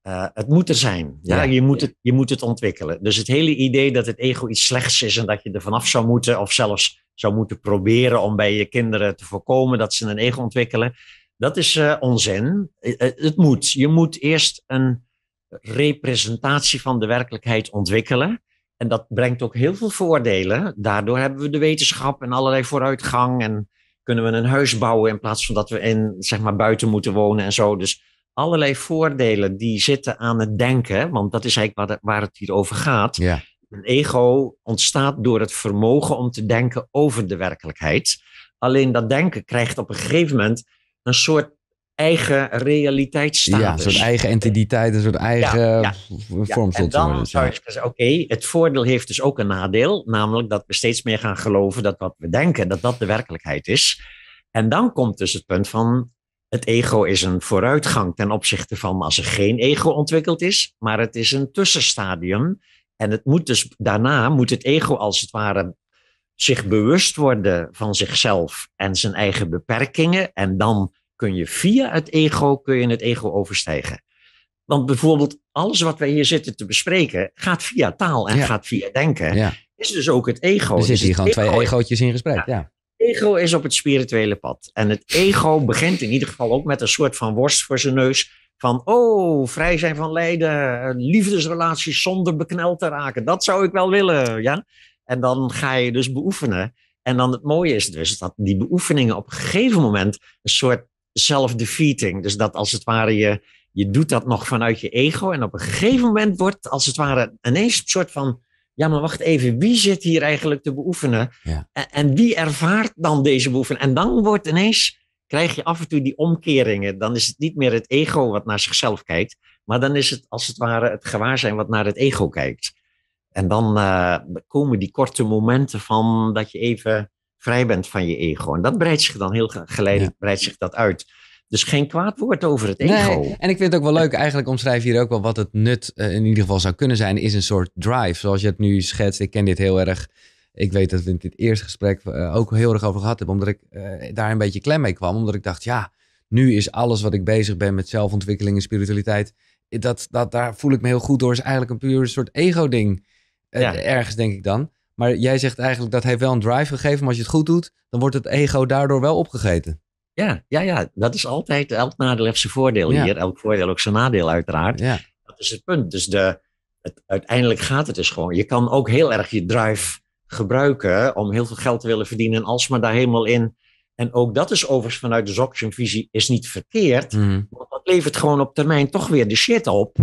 Eh, het moet er zijn. Ja? Je, moet het, je moet het ontwikkelen. Dus het hele idee dat het ego iets slechts is en dat je er vanaf zou moeten, of zelfs zou moeten proberen om bij je kinderen te voorkomen dat ze een ego ontwikkelen, dat is eh, onzin. het moet. Je moet eerst een representatie van de werkelijkheid ontwikkelen. En dat brengt ook heel veel voordelen. Daardoor hebben we de wetenschap en allerlei vooruitgang. En kunnen we een huis bouwen in plaats van dat we in, zeg maar, buiten moeten wonen en zo. Dus allerlei voordelen die zitten aan het denken. Want dat is eigenlijk waar, het hier over gaat. Een ego ontstaat door het vermogen om te denken over de werkelijkheid. Alleen dat denken krijgt op een gegeven moment een soort eigen realiteitsstatus. Ja, een soort eigen entiteit, een soort eigen vorm. Ja. En dan zou ik zeggen, oké, het voordeel heeft dus ook een nadeel, namelijk dat we steeds meer gaan geloven dat wat we denken, dat dat de werkelijkheid is. En dan komt dus het punt van, het ego is een vooruitgang ten opzichte van als er geen ego ontwikkeld is, maar het is een tussenstadium. En het moet dus, daarna moet het ego als het ware zich bewust worden van zichzelf en zijn eigen beperkingen en dan kun je via het ego, kun je het ego overstijgen. Want bijvoorbeeld alles wat wij hier zitten te bespreken, gaat via taal en gaat via denken. Is dus ook het ego. Er zitten dus hier gewoon twee egootjes in gesprek. Ja. Ego is op het spirituele pad. En het ego begint in ieder geval ook met een soort van worst voor zijn neus. Van, oh, vrij zijn van lijden, liefdesrelaties zonder bekneld te raken. Dat zou ik wel willen, ja. En dan ga je dus beoefenen. En dan het mooie is dus dat die beoefeningen op een gegeven moment een soort self-defeating. Dus dat als het ware je, je doet dat nog vanuit je ego. En op een gegeven moment wordt als het ware ineens een soort van. Ja, maar wacht even, wie zit hier eigenlijk te beoefenen? En, en, wie ervaart dan deze beoefening? En dan wordt ineens, krijg je af en toe die omkeringen. Dan is het niet meer het ego wat naar zichzelf kijkt, maar dan is het als het ware het gewaarzijn wat naar het ego kijkt. En dan eh, komen die korte momenten van dat je even vrij bent van je ego. En dat breidt zich dan heel geleidelijk breidt zich dat uit. Dus geen kwaad woord over het ego. Nee, en ik vind het ook wel leuk. Eigenlijk omschrijf hier ook wel wat het nut eh, in ieder geval zou kunnen zijn. Is een soort drive. Zoals je het nu schetst. Ik ken dit heel erg. Ik weet dat we in dit eerste gesprek eh, ook heel erg over gehad hebben. Omdat ik eh, daar een beetje klem mee kwam. Omdat ik dacht, ja, nu is alles wat ik bezig ben met zelfontwikkeling en spiritualiteit. Dat, dat, daar voel ik me heel goed door. Is eigenlijk een puur soort ego-ding. Ergens denk ik dan. Maar jij zegt eigenlijk dat heeft wel een drive gegeven, maar als je het goed doet, dan wordt het ego daardoor wel opgegeten. Ja, ja, ja. dat is altijd, elk nadeel heeft zijn voordeel hier, elk voordeel ook zijn nadeel uiteraard. Dat is het punt. Dus de, het, uiteindelijk gaat het dus gewoon. Je kan ook heel erg je drive gebruiken om heel veel geld te willen verdienen en alsmaar daar helemaal in. En ook dat is overigens vanuit de Zoction-visie is niet verkeerd, mhm. want dat levert gewoon op termijn toch weer de shit op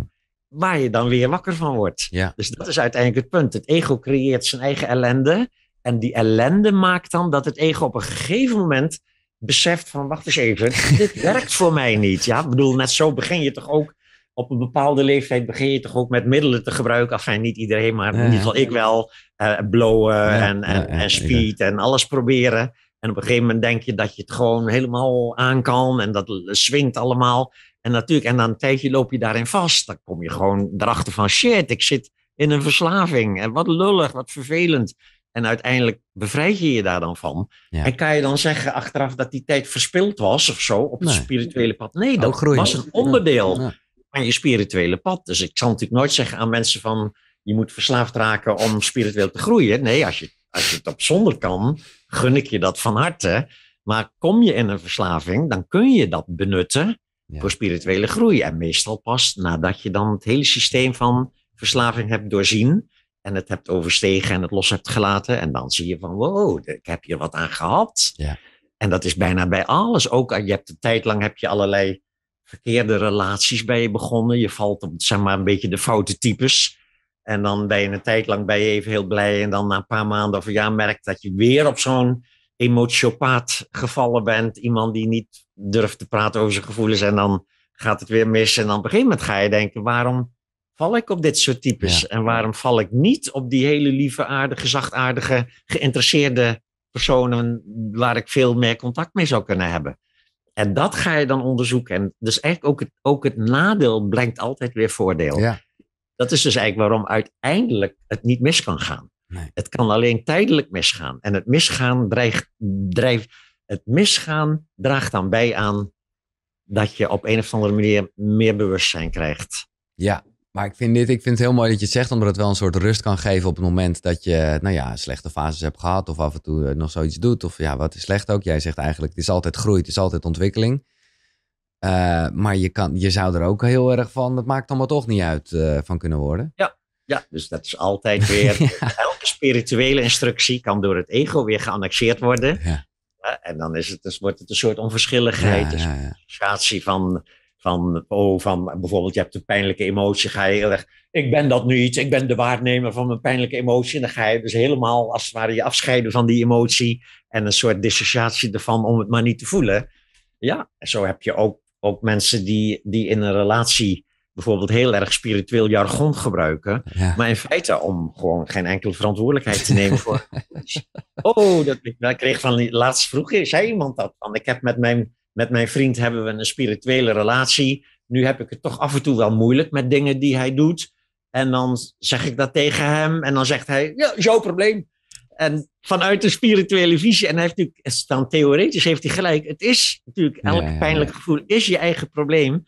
waar je dan weer wakker van wordt. Dus dat is uiteindelijk het punt. Het ego creëert zijn eigen ellende. En die ellende maakt dan dat het ego op een gegeven moment beseft van wacht eens even, dit werkt voor mij niet. Ja, ik bedoel, net zo begin je toch ook op een bepaalde leeftijd begin je toch ook met middelen te gebruiken. Afijn niet iedereen, maar in ieder geval ik wel. Uh, blowen en, en, speed en alles proberen. En op een gegeven moment denk je dat je het gewoon helemaal aan kan en dat swingt allemaal. En natuurlijk, en dan een tijdje loop je daarin vast. Dan kom je gewoon erachter van shit, ik zit in een verslaving. En wat lullig, wat vervelend. En uiteindelijk bevrijd je je daar dan van. En kan je dan zeggen achteraf dat die tijd verspild was of zo op het spirituele pad? Nee, dat was een onderdeel van je spirituele pad. Dus ik zal natuurlijk nooit zeggen aan mensen van je moet verslaafd raken om spiritueel te groeien. Nee, als je, als je het op zonder kan, gun ik je dat van harte. Maar kom je in een verslaving, dan kun je dat benutten voor spirituele groei. En meestal pas nadat je dan het hele systeem van verslaving hebt doorzien en het hebt overstegen en het los hebt gelaten. En dan zie je van, wow, ik heb hier wat aan gehad. Ja. En dat is bijna bij alles. Ook je hebt een tijd lang heb je allerlei verkeerde relaties bij je begonnen. Je valt op, zeg maar, een beetje de foute types. En dan ben je een tijd lang bij je even heel blij. En dan na een paar maanden of een jaar merkt dat je weer op zo'n emotiopaat gevallen bent. Iemand die niet durft te praten over zijn gevoelens en dan gaat het weer mis. En dan op een ga je denken, waarom val ik op dit soort types? En waarom val ik niet op die hele lieve, aardige, zachtaardige, geïnteresseerde personen waar ik veel meer contact mee zou kunnen hebben? En dat ga je dan onderzoeken. En dus eigenlijk ook het, ook het nadeel brengt altijd weer voordeel. Dat is dus eigenlijk waarom uiteindelijk het niet mis kan gaan. Het kan alleen tijdelijk misgaan. En het misgaan, dreigt, drijft, het misgaan draagt dan bij aan dat je op een of andere manier meer bewustzijn krijgt. Ja, maar ik vind, dit, ik vind het heel mooi dat je het zegt, omdat het wel een soort rust kan geven op het moment dat je nou ja, slechte fases hebt gehad of af en toe eh, nog zoiets doet. Of ja, wat is slecht ook. Jij zegt eigenlijk, het is altijd groei, het is altijd ontwikkeling. Eh, maar je, kan, je zou er ook heel erg van, dat maakt allemaal toch niet uit, eh, van kunnen worden. Ja, ja, dus dat is altijd weer. spirituele instructie kan door het ego weer geannexeerd worden. Ja. En dan is het, dus wordt het een soort onverschilligheid, ja, een associatie van, van, oh, van bijvoorbeeld je hebt een pijnlijke emotie, ga je heel erg, ik ben dat nu iets, ik ben de waarnemer van mijn pijnlijke emotie. En dan ga je dus helemaal als het ware je afscheiden van die emotie en een soort dissociatie ervan om het maar niet te voelen. Ja, en zo heb je ook, ook mensen die, die in een relatie bijvoorbeeld heel erg spiritueel jargon gebruiken. Maar in feite om gewoon geen enkele verantwoordelijkheid te nemen voor. oh, dat, kreeg van laatst vroeg zei iemand dat. Want ik heb met mijn, met mijn vriend hebben we een spirituele relatie. Nu heb ik het toch af en toe wel moeilijk met dingen die hij doet. En dan zeg ik dat tegen hem. En dan zegt hij: Ja, jouw probleem. En vanuit de spirituele visie, en hij heeft natuurlijk, dan theoretisch heeft hij gelijk, het is natuurlijk, elk pijnlijk gevoel is je eigen probleem.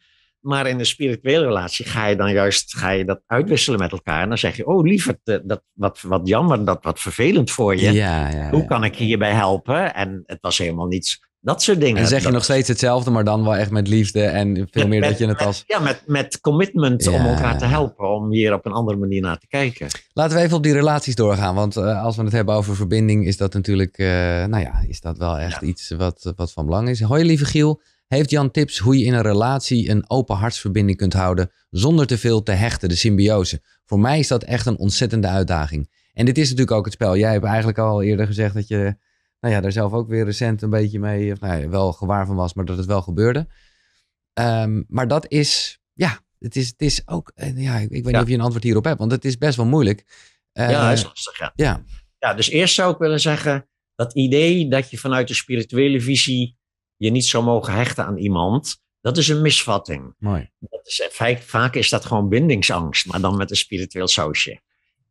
Maar in een spirituele relatie ga je dan juist ga je dat uitwisselen met elkaar. En dan zeg je, oh liever eh, dat, wat, wat jammer, dat wat vervelend voor je. Hoe kan ik je hierbij helpen? En het was helemaal niets... Dat soort dingen. En zeg je nog steeds hetzelfde, maar dan wel echt met liefde en veel meer dat je het als... Ja, met, met commitment om elkaar te helpen, om hier op een andere manier naar te kijken. Laten we even op die relaties doorgaan, want eh, als we het hebben over verbinding, is dat natuurlijk, eh, nou ja, is dat wel echt iets wat, wat van belang is. Hoi lieve Giel, heeft Jan tips hoe je in een relatie een open hartsverbinding kunt houden zonder te veel te hechten, de symbiose. Voor mij is dat echt een ontzettende uitdaging. En dit is natuurlijk ook het spel. Jij hebt eigenlijk al eerder gezegd dat je nou ja, daar zelf ook weer recent een beetje mee nou ja, wel gewaar van was, maar dat het wel gebeurde. Ehm, maar dat is, ja, het is, het is ook, eh, ja, ik weet niet of je een antwoord hierop hebt, want het is best wel moeilijk. Eh, ja, dat is lastig, ja. ja. Ja, dus eerst zou ik willen zeggen, dat idee dat je vanuit de spirituele visie je niet zo mogen hechten aan iemand. Dat is een misvatting. Mooi. Dat is, eh, vaak is dat gewoon bindingsangst, maar dan met een spiritueel sausje.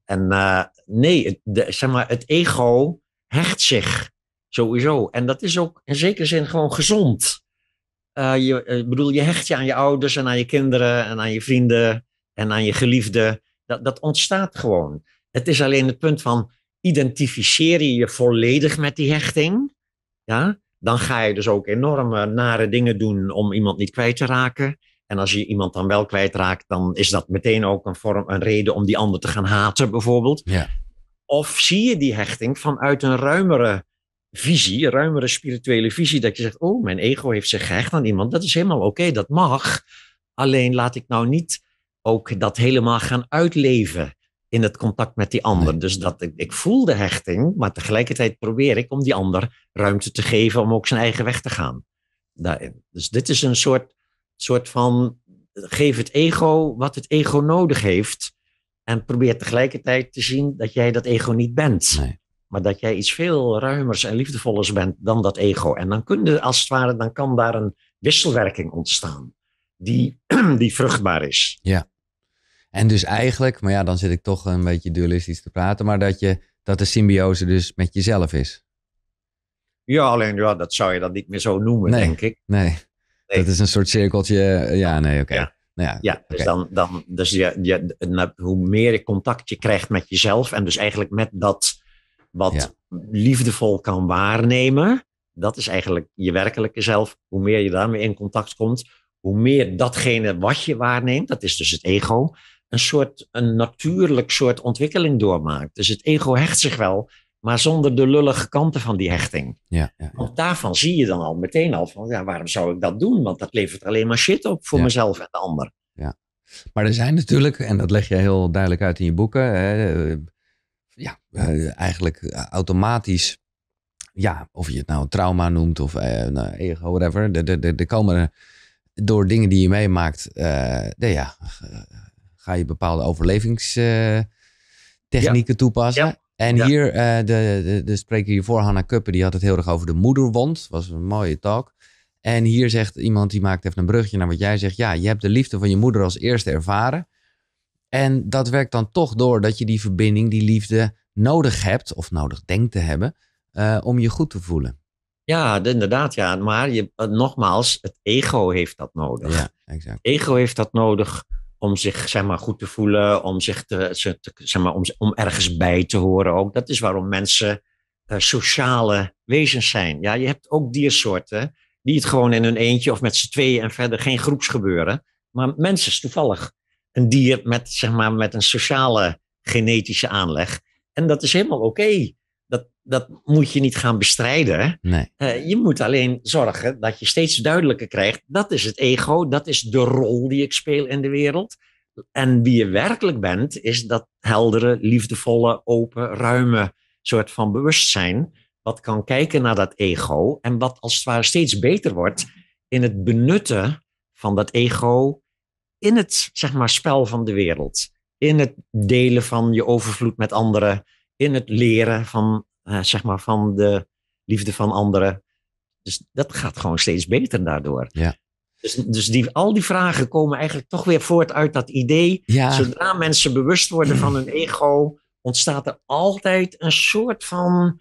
En eh, nee, het, zeg maar, het ego hecht zich sowieso. En dat is ook in zekere zin gewoon gezond. Eh, je, bedoel, je hecht je aan je ouders en aan je kinderen en aan je vrienden en aan je geliefden. Dat, dat ontstaat gewoon. Het is alleen het punt van identificeer je je volledig met die hechting. Ja? dan ga je dus ook enorme eh, nare dingen doen om iemand niet kwijt te raken. En als je iemand dan wel kwijtraakt, dan is dat meteen ook een, vorm, een reden om die ander te gaan haten, bijvoorbeeld. Ja. Of zie je die hechting vanuit een ruimere visie, een ruimere spirituele visie, dat je zegt: Oh, mijn ego heeft zich gehecht aan iemand. Dat is helemaal oké, dat mag. Alleen laat ik nou niet ook dat helemaal gaan uitleven in het contact met die ander. Dus dat, ik, ik, voel de hechting, maar tegelijkertijd probeer ik om die ander ruimte te geven om ook zijn eigen weg te gaan. Daarin. Dus dit is een soort, soort van, geef het ego wat het ego nodig heeft en probeer tegelijkertijd te zien dat jij dat ego niet bent. Nee. Maar dat jij iets veel ruimers en liefdevollers bent dan dat ego. En dan, kun je, als het ware, dan kan daar een wisselwerking ontstaan die, die vruchtbaar is. Ja. En dus eigenlijk, maar ja, dan zit ik toch een beetje dualistisch te praten, maar dat, je, dat de symbiose dus met jezelf is. Ja, alleen ja, dat zou je dan niet meer zo noemen, denk ik. Nee. nee. dat is een soort cirkeltje. Eh, ja, nee, oké. Ja. Nou ja, dus, dan, dan, dus je, je, hoe meer je contact je krijgt met jezelf en dus eigenlijk met dat wat liefdevol kan waarnemen, dat is eigenlijk je werkelijke zelf. Hoe meer je daarmee in contact komt, hoe meer datgene wat je waarneemt, dat is dus het ego, een soort, een natuurlijk soort ontwikkeling doormaakt. Dus het ego hecht zich wel, maar zonder de lullige kanten van die hechting. Ja, ja, Want daarvan zie je dan al meteen al van, ja, waarom zou ik dat doen? Want dat levert alleen maar shit op voor mezelf en de ander. Ja, maar er zijn natuurlijk, en dat leg je heel duidelijk uit in je boeken, hè, eh, ja, eh, eigenlijk eh, automatisch ja, of je het nou trauma noemt of nou, ego, whatever. Er de, de, de, komen door dingen die je meemaakt, de, ja, ga je bepaalde overlevingstechnieken toepassen. En hier, uh, de, de, de, spreker hiervoor, Hanna Kuppen, die had het heel erg over de moederwond. was een mooie talk. En hier zegt iemand, die maakt even een brugje naar wat jij zegt. Ja, je hebt de liefde van je moeder als eerste ervaren. En dat werkt dan toch door dat je die verbinding, die liefde nodig hebt, of nodig denkt te hebben, eh, om je goed te voelen. Ja, inderdaad, ja. Maar je, eh, nogmaals, het ego heeft dat nodig. Ja, exact. Ego heeft dat nodig om zich zeg maar, goed te voelen, om, zich te, zeg maar, om, om ergens bij te horen ook. Dat is waarom mensen eh, sociale wezens zijn. Ja, je hebt ook diersoorten die het gewoon in hun eentje of met z'n tweeën en verder geen groepsgebeuren. Maar mensen is toevallig een dier met, zeg maar, met een sociale genetische aanleg. En dat is helemaal oké dat moet je niet gaan bestrijden. Nee. Eh, je moet alleen zorgen dat je steeds duidelijker krijgt: dat is het ego, dat is de rol die ik speel in de wereld. En wie je werkelijk bent, is dat heldere, liefdevolle, open, ruime soort van bewustzijn. Wat kan kijken naar dat ego en wat als het ware steeds beter wordt in het benutten van dat ego in het zeg maar, spel van de wereld. In het delen van je overvloed met anderen in het leren van eh, zeg maar, van de liefde van anderen. Dus dat gaat gewoon steeds beter daardoor. Ja. Dus, dus die, al die vragen komen eigenlijk toch weer voort uit dat idee. Ja. Zodra mensen bewust worden van hun ego, ontstaat er altijd een soort van,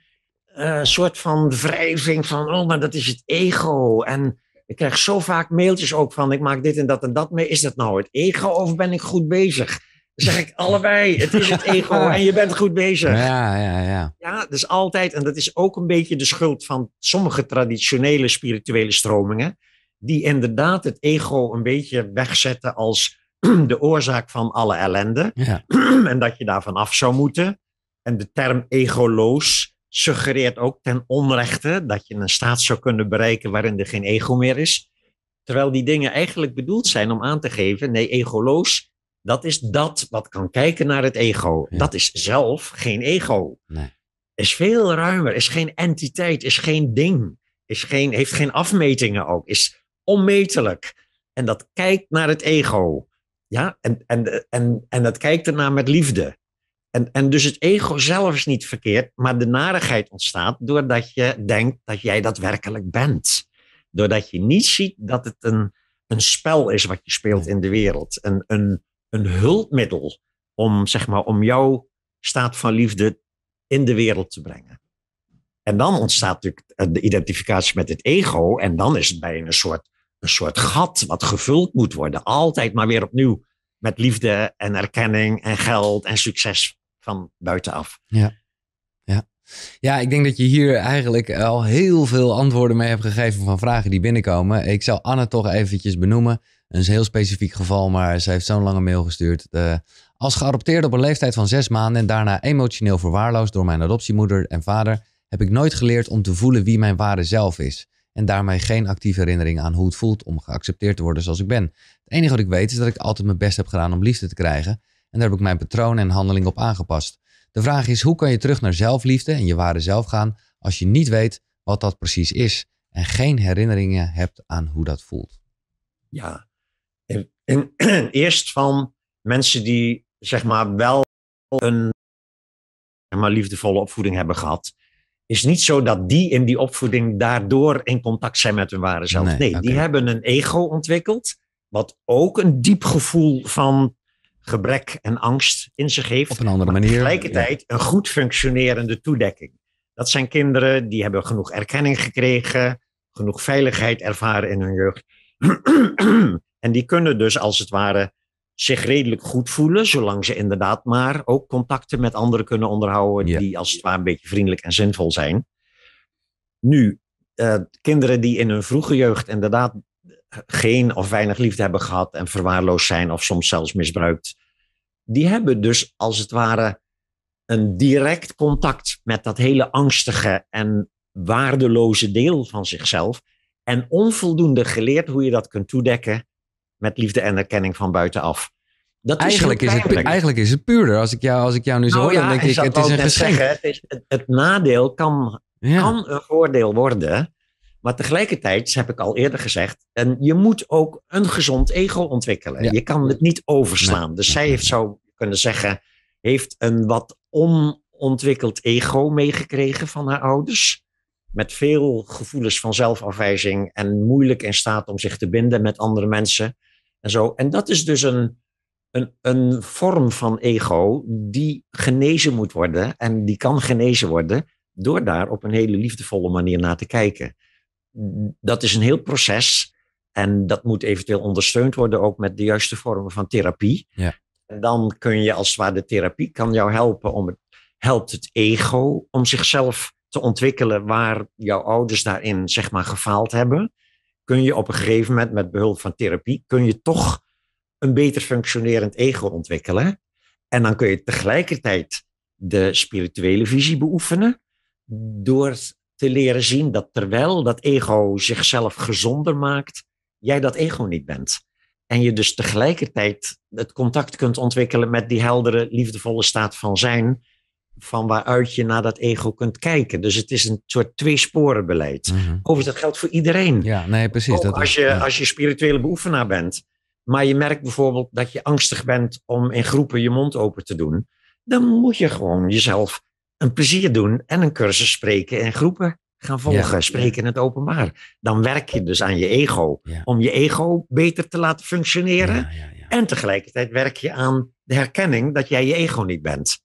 uh, soort van wrijving van, oh, maar nou, dat is het ego. En ik krijg zo vaak mailtjes ook van, ik maak dit en dat en dat mee. Is dat nou het ego of ben ik goed bezig? zeg ik allebei. Het is het ego en je bent goed bezig. Ja, ja, ja. Ja, dus altijd, en dat is ook een beetje de schuld van sommige traditionele spirituele stromingen, die inderdaad het ego een beetje wegzetten als de oorzaak van alle ellende. En dat je daarvan af zou moeten. En de term egoloos suggereert ook ten onrechte dat je een staat zou kunnen bereiken waarin er geen ego meer is. Terwijl die dingen eigenlijk bedoeld zijn om aan te geven, nee, egoloos dat is dat wat kan kijken naar het ego. Dat is zelf geen ego. Nee. Is veel ruimer, is geen entiteit, is geen ding, is geen, heeft geen afmetingen ook, is onmetelijk. En dat kijkt naar het ego. Ja, en, en, en, en dat kijkt ernaar met liefde. En, en dus het ego zelf is niet verkeerd, maar de narigheid ontstaat doordat je denkt dat jij dat werkelijk bent. Doordat je niet ziet dat het een, een spel is wat je speelt in de wereld. Een, een, een hulpmiddel om, zeg maar, om jouw staat van liefde in de wereld te brengen. En dan ontstaat natuurlijk de identificatie met het ego. En dan is het bij een soort, een soort gat wat gevuld moet worden. Altijd maar weer opnieuw. Met liefde en erkenning en geld en succes van buitenaf. Ja. Ja. ja, ik denk dat je hier eigenlijk al heel veel antwoorden mee hebt gegeven van vragen die binnenkomen. Ik zal Anne toch eventjes benoemen een heel specifiek geval, maar ze heeft zo'n lange mail gestuurd. Eh, als geadopteerd op een leeftijd van zes maanden en daarna emotioneel verwaarloosd door mijn adoptiemoeder en vader, heb ik nooit geleerd om te voelen wie mijn ware zelf is. En daarmee geen actieve herinnering aan hoe het voelt om geaccepteerd te worden zoals ik ben. Het enige wat ik weet is dat ik altijd mijn best heb gedaan om liefde te krijgen. En daar heb ik mijn patroon en handeling op aangepast. De vraag is: hoe kan je terug naar zelfliefde en je ware zelf gaan als je niet weet wat dat precies is en geen herinneringen hebt aan hoe dat voelt? Ja, eerst van mensen die zeg maar wel een zeg maar, liefdevolle opvoeding hebben gehad. Is niet zo dat die in die opvoeding daardoor in contact zijn met hun ware zelf. Nee, die hebben een ego ontwikkeld, wat ook een diep gevoel van gebrek en angst in zich heeft. Op een andere manier. Tegelijkertijd een goed functionerende toedekking. Dat zijn kinderen die hebben genoeg erkenning gekregen, genoeg veiligheid ervaren in hun jeugd. En die kunnen dus als het ware zich redelijk goed voelen, zolang ze inderdaad maar ook contacten met anderen kunnen onderhouden die als het ware een beetje vriendelijk en zinvol zijn. Nu, eh, kinderen die in hun vroege jeugd inderdaad geen of weinig liefde hebben gehad en verwaarloosd zijn of soms zelfs misbruikt, die hebben dus als het ware een direct contact met dat hele angstige en waardeloze deel van zichzelf en onvoldoende geleerd hoe je dat kunt toedekken met liefde en erkenning van buitenaf. Dat eigenlijk, is het, eigenlijk is het puurder. Als ik jou, als ik jou nu zo nou hoor, dan denk ik, het is een geschenk. het, is, het, nadeel kan, kan een voordeel worden. Maar tegelijkertijd, heb ik al eerder gezegd, en je moet ook een gezond ego ontwikkelen. Je kan het niet overslaan. Dus zij heeft, zou kunnen zeggen, heeft een wat onontwikkeld ego meegekregen van haar ouders. Met veel gevoelens van zelfafwijzing en moeilijk in staat om zich te binden met andere mensen en zo. En dat is dus een, een, een vorm van ego die genezen moet worden en die kan genezen worden door daar op een hele liefdevolle manier naar te kijken. Dat is een heel proces en dat moet eventueel ondersteund worden ook met de juiste vormen van therapie. Ja. En dan kun je als het ware de therapie kan jou helpen om het, helpt het ego om zichzelf te ontwikkelen waar jouw ouders daarin zeg maar gefaald hebben kun je op een gegeven moment met behulp van therapie, kun je toch een beter functionerend ego ontwikkelen. En dan kun je tegelijkertijd de spirituele visie beoefenen door te leren zien dat terwijl dat ego zichzelf gezonder maakt, jij dat ego niet bent. En je dus tegelijkertijd het contact kunt ontwikkelen met die heldere, liefdevolle staat van zijn, van waaruit je naar dat ego kunt kijken. Dus het is een soort tweesporenbeleid. Mm -hmm. Overigens, dat geldt voor iedereen. Ja, nee, precies. dat als, je, als je spirituele beoefenaar bent, maar je merkt bijvoorbeeld dat je angstig bent om in groepen je mond open te doen, dan moet je gewoon jezelf een plezier doen en een cursus spreken in groepen gaan volgen, spreken in het openbaar. Dan werk je dus aan je ego, om je ego beter te laten functioneren. En tegelijkertijd werk je aan de herkenning dat jij je ego niet bent.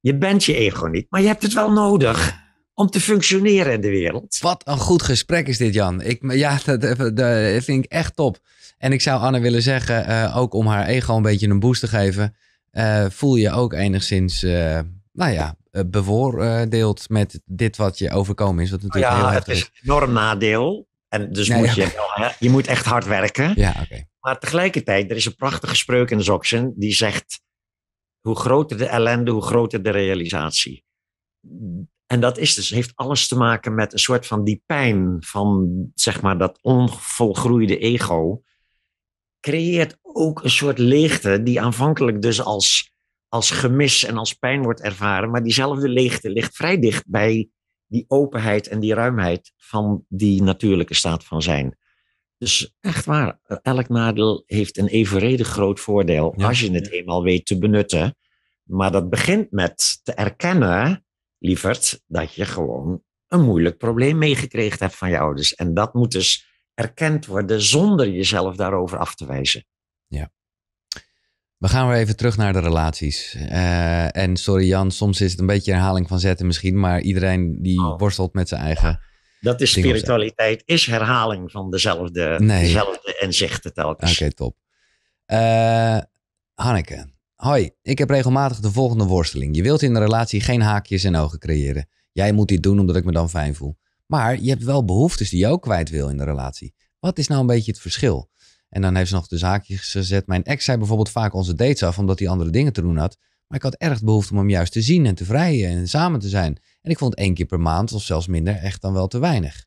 Je bent je ego niet, maar je hebt het wel nodig om te functioneren in de wereld. Wat een goed gesprek is dit, Jan. Ik, ja, dat, dat, dat vind ik echt top. En ik zou Anne willen zeggen, eh, ook om haar ego een beetje een boost te geven, eh, voel je ook enigszins, uh, nou ja, bevoordeeld met dit wat je overkomen is. Wat natuurlijk ja, het is een enorm nadeel. En dus moet je, je moet echt hard werken. Ja, oké. Maar tegelijkertijd, er is een prachtige spreuk in de Zoxen die zegt: hoe groter de ellende, hoe groter de realisatie. En dat is dus, heeft alles te maken met een soort van die pijn van zeg maar dat onvolgroeide ego. Creëert ook een soort leegte die aanvankelijk dus als, als gemis en als pijn wordt ervaren. Maar diezelfde leegte ligt vrij dicht bij die openheid en die ruimheid van die natuurlijke staat van zijn. Dus echt waar, elk nadeel heeft een evenredig groot voordeel als je het eenmaal weet te benutten. Maar dat begint met te erkennen, lieverd, dat je gewoon een moeilijk probleem meegekregen hebt van je ouders. En dat moet dus erkend worden zonder jezelf daarover af te wijzen. Ja. We gaan weer even terug naar de relaties. Eh, en sorry Jan, soms is het een beetje een herhaling van zetten misschien, maar iedereen die oh. worstelt met zijn eigen dat is spiritualiteit, is herhaling van dezelfde, dezelfde inzichten telkens. Oké, top. Uh, Hanneke, hoi. Ik heb regelmatig de volgende worsteling. Je wilt in de relatie geen haakjes en ogen creëren. Jij moet dit doen omdat ik me dan fijn voel. Maar je hebt wel behoeftes die je ook kwijt wil in de relatie. Wat is nou een beetje het verschil? En dan heeft ze nog de zaakjes gezet. Mijn ex zei bijvoorbeeld vaak onze dates af omdat hij andere dingen te doen had. Maar ik had erg behoefte om hem juist te zien en te vrijen en samen te zijn. En ik vond één keer per maand of zelfs minder echt dan wel te weinig.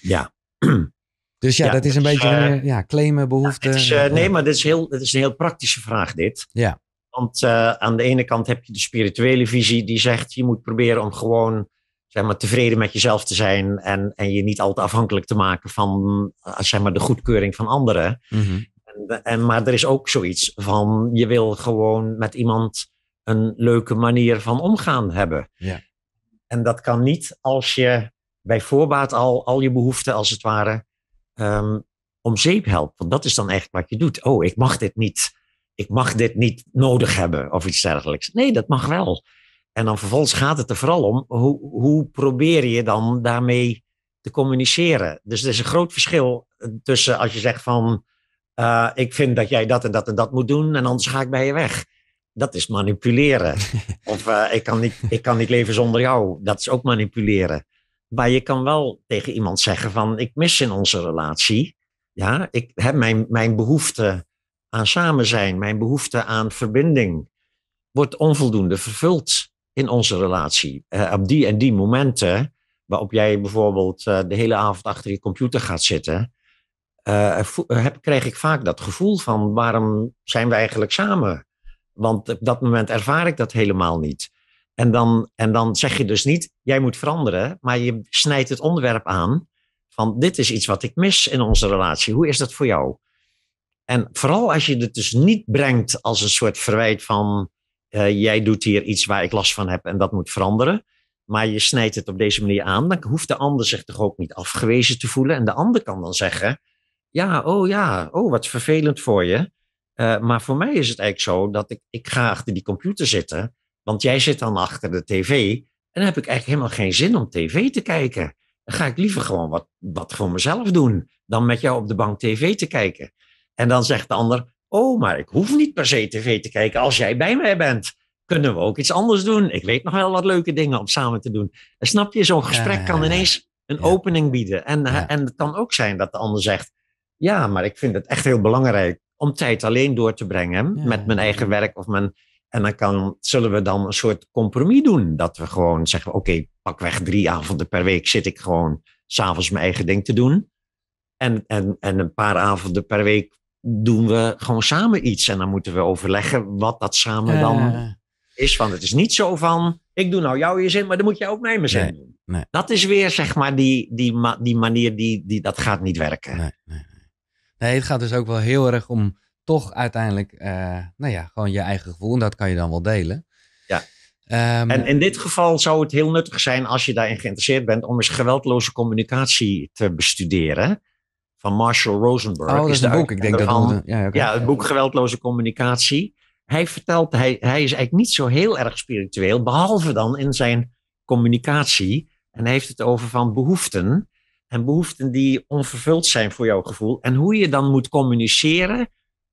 Ja. Dus ja, dat is een beetje een eh, ja, claimen, behoefte. Is, eh, eh, nee, maar dit is, heel, dit is een heel praktische vraag dit. Ja. Want aan de ene kant heb je de spirituele visie die zegt je moet proberen om gewoon zeg maar, tevreden met jezelf te zijn en, en je niet altijd afhankelijk te maken van zeg maar, de goedkeuring van anderen. Mm en, maar er is ook zoiets van, je wil gewoon met iemand een leuke manier van omgaan hebben. Ja. En dat kan niet als je bij voorbaat al, al je behoeften als het ware ehm, om zeep helpt. Want dat is dan echt wat je doet. Oh, ik mag dit niet. Ik mag dit niet nodig hebben of iets dergelijks. Nee, dat mag wel. En dan vervolgens gaat het er vooral om, hoe, hoe probeer je dan daarmee te communiceren? Dus er is een groot verschil eh, tussen als je zegt van, eh, ik vind dat jij dat en dat en dat moet doen en anders ga ik bij je weg. Dat is manipuleren. of eh, ik, kan niet, ik kan niet leven zonder jou. Dat is ook manipuleren. Maar je kan wel tegen iemand zeggen van ik mis in onze relatie. Ja, ik heb mijn, mijn behoefte aan samen zijn, mijn behoefte aan verbinding wordt onvoldoende vervuld in onze relatie. Eh, op die en die momenten waarop jij bijvoorbeeld de hele avond achter je computer gaat zitten uh, heb, kreeg ik vaak dat gevoel van waarom zijn we eigenlijk samen? Want op dat moment ervaar ik dat helemaal niet. En dan, en dan zeg je dus niet, jij moet veranderen, maar je snijdt het onderwerp aan van dit is iets wat ik mis in onze relatie. Hoe is dat voor jou? En vooral als je het dus niet brengt als een soort verwijt van eh, jij doet hier iets waar ik last van heb en dat moet veranderen. Maar je snijdt het op deze manier aan, dan hoeft de ander zich toch ook niet afgewezen te voelen. En de ander kan dan zeggen, ja, oh ja, oh wat vervelend voor je. Eh, maar voor mij is het eigenlijk zo dat ik, ik ga achter die computer zitten, want jij zit dan achter de tv en dan heb ik eigenlijk helemaal geen zin om tv te kijken. Dan ga ik liever gewoon wat, wat voor mezelf doen dan met jou op de bank tv te kijken. En dan zegt de ander, oh, maar ik hoef niet per se tv te kijken als jij bij mij bent. Kunnen we ook iets anders doen? Ik weet nog wel wat leuke dingen om samen te doen. En snap je, zo'n gesprek kan ineens een opening bieden. En, en het kan ook zijn dat de ander zegt, ja, maar ik vind het echt heel belangrijk om tijd alleen door te brengen met mijn eigen werk of mijn. En dan kan, zullen we dan een soort compromis doen. Dat we gewoon zeggen: oké, okay, pak weg drie avonden per week zit ik gewoon s'avonds mijn eigen ding te doen. En, en, en een paar avonden per week doen we gewoon samen iets. En dan moeten we overleggen wat dat samen dan is. Want het is niet zo van: ik doe nou jouw je zin, maar dan moet jij ook mijn zin doen. Dat is weer zeg maar die, die, die manier die, die dat gaat niet werken. Nee, Nee, het gaat dus ook wel heel erg om toch uiteindelijk, eh, nou ja, gewoon je eigen gevoel. En dat kan je dan wel delen. Ja. Ehm, en in dit geval zou het heel nuttig zijn als je daarin geïnteresseerd bent om eens geweldloze communicatie te bestuderen. Van Marshall Rosenberg. Oh, dat is, een boek. Ik denk dat het, ja, ja, het boek Geweldloze Communicatie. Hij vertelt, hij, hij is eigenlijk niet zo heel erg spiritueel, behalve dan in zijn communicatie. En hij heeft het over van behoeften en behoeften die onvervuld zijn voor jouw gevoel. En hoe je dan moet communiceren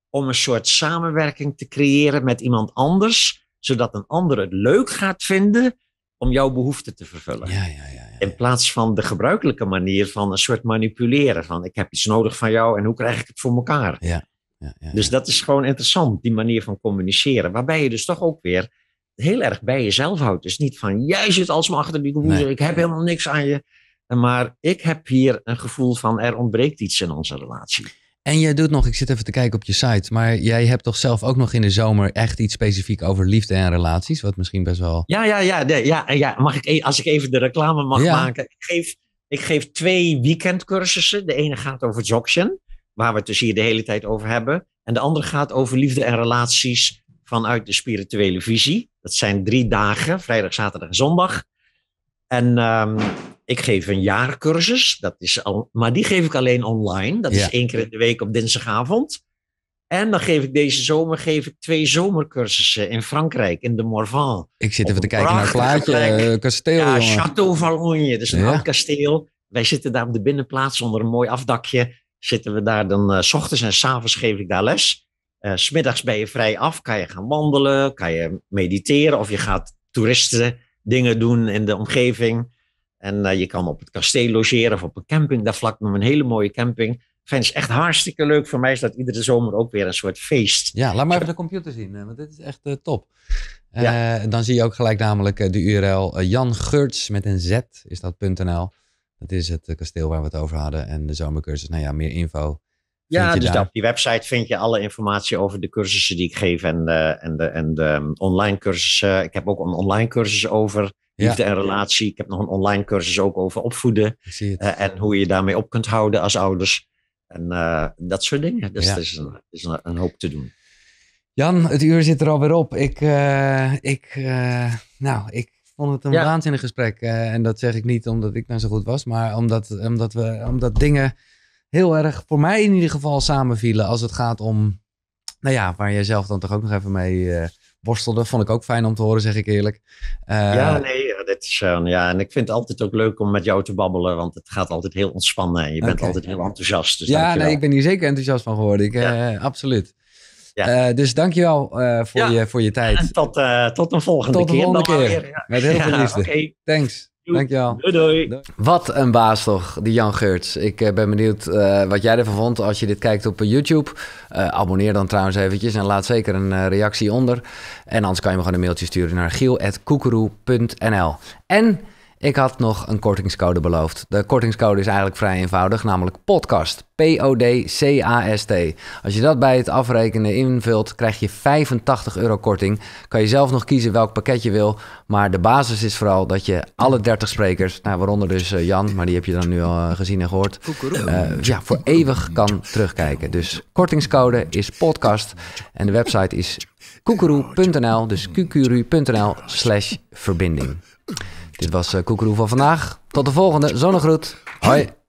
om een soort samenwerking te creëren met iemand anders, zodat een ander het leuk gaat vinden om jouw behoeften te vervullen. Ja, ja, ja, in plaats van de gebruikelijke manier van een soort manipuleren van ik heb iets nodig van jou en hoe krijg ik het voor elkaar. Ja, dus dat is gewoon interessant, die manier van communiceren, waarbij je dus toch ook weer heel erg bij jezelf houdt. Dus niet van jij zit alsmaar achter die computer, ik heb helemaal niks aan je. Maar ik heb hier een gevoel van er ontbreekt iets in onze relatie. En jij doet nog, ik zit even te kijken op je site, maar jij hebt toch zelf ook nog in de zomer echt iets specifiek over liefde en relaties, wat misschien best wel. Ja, ja, ja, nee, ja, ja. Mag ik, e- als ik even de reclame mag maken. Ik geef, ik geef twee weekendcursussen. De ene gaat over Dzogchen, waar we het dus hier de hele tijd over hebben. En de andere gaat over liefde en relaties vanuit de spirituele visie. Dat zijn drie dagen, vrijdag, zaterdag en zondag. En ehm, ik geef een jaarcursus, dat is al, maar die geef ik alleen online. Dat is één keer in de week op dinsdagavond. En dan geef ik deze zomer geef ik twee zomercursussen in Frankrijk, in de Morvan. Ik zit even te kijken naar Klaartje plaatje, eh, kasteel. Ja, jongen. Château Valonje, dus een oud kasteel. Wij zitten daar op de binnenplaats onder een mooi afdakje. Zitten we daar dan eh, s ochtends en s avonds geef ik daar les. Eh, Smiddags ben je vrij af, kan je gaan wandelen, kan je mediteren of je gaat toeristen dingen doen in de omgeving. En eh, je kan op het kasteel logeren of op een camping daar vlak met een hele mooie camping. Fijn, is echt hartstikke leuk. Voor mij is dat iedere zomer ook weer een soort feest. Ja, laat maar even de computer zien, eh, want dit is echt eh, top. Uh, Dan zie je ook gelijk namelijk de URL Jan Geurts met een Z is dat.nl. Dat is het kasteel waar we het over hadden en de zomercursus. Nou ja, meer info. Ja, dus op die website vind je alle informatie over de cursussen die ik geef en en de, en de ehm, online cursussen. Ik heb ook een online cursus over Liefde en relatie. Ik heb nog een online cursus ook over opvoeden. Eh, en hoe je daarmee op kunt houden als ouders. En eh, dat soort dingen. Dus is, een, is een, hoop te doen. Jan, het uur zit er alweer op. Ik, eh, ik, nou, ik vond het een waanzinnig gesprek. en dat zeg ik niet omdat ik nou zo goed was. Maar omdat, omdat, we, omdat dingen heel erg, voor mij in ieder geval, samenvielen. Als het gaat om, nou ja, waar jij zelf dan toch ook nog even mee worstelde. Vond ik ook fijn om te horen, zeg ik eerlijk. Eh, ja, nee, dit is eh, Ja, en ik vind het altijd ook leuk om met jou te babbelen, want het gaat altijd heel ontspannen. En je bent altijd heel enthousiast. Dus ja, nee, ik ben hier zeker enthousiast van geworden. Ik, ja. Eh, absoluut. Ja. Uh, dus dankjewel voor, je, voor je tijd. tot, tot een volgende keer. Tot een volgende keer. Met heel veel liefde. Thanks. Dankjewel. Doei, doei. Wat een baas toch, die Jan Geurts. Ik eh, ben benieuwd eh, wat jij ervan vond als je dit kijkt op eh, YouTube. abonneer dan trouwens eventjes en laat zeker een reactie onder. En anders kan je me gewoon een mailtje sturen naar giel.koekeroe.nl En... Ik had nog een kortingscode beloofd. De kortingscode is eigenlijk vrij eenvoudig, namelijk podcast. P-O-D-C-A-S-T. Als je dat bij het afrekenen invult, krijg je 85 euro korting. Kan je zelf nog kiezen welk pakket je wil. Maar de basis is vooral dat je alle 30 sprekers, nou, waaronder dus eh, Jan, maar die heb je dan nu al eh, gezien en gehoord, uh, ja, voor eeuwig kan terugkijken. Dus kortingscode is podcast en de website is koekeroe.nl, dus qqru.nl slash verbinding. Dit was eh, Koekeroe van vandaag. Tot de volgende. Zonnegroet. Hoi.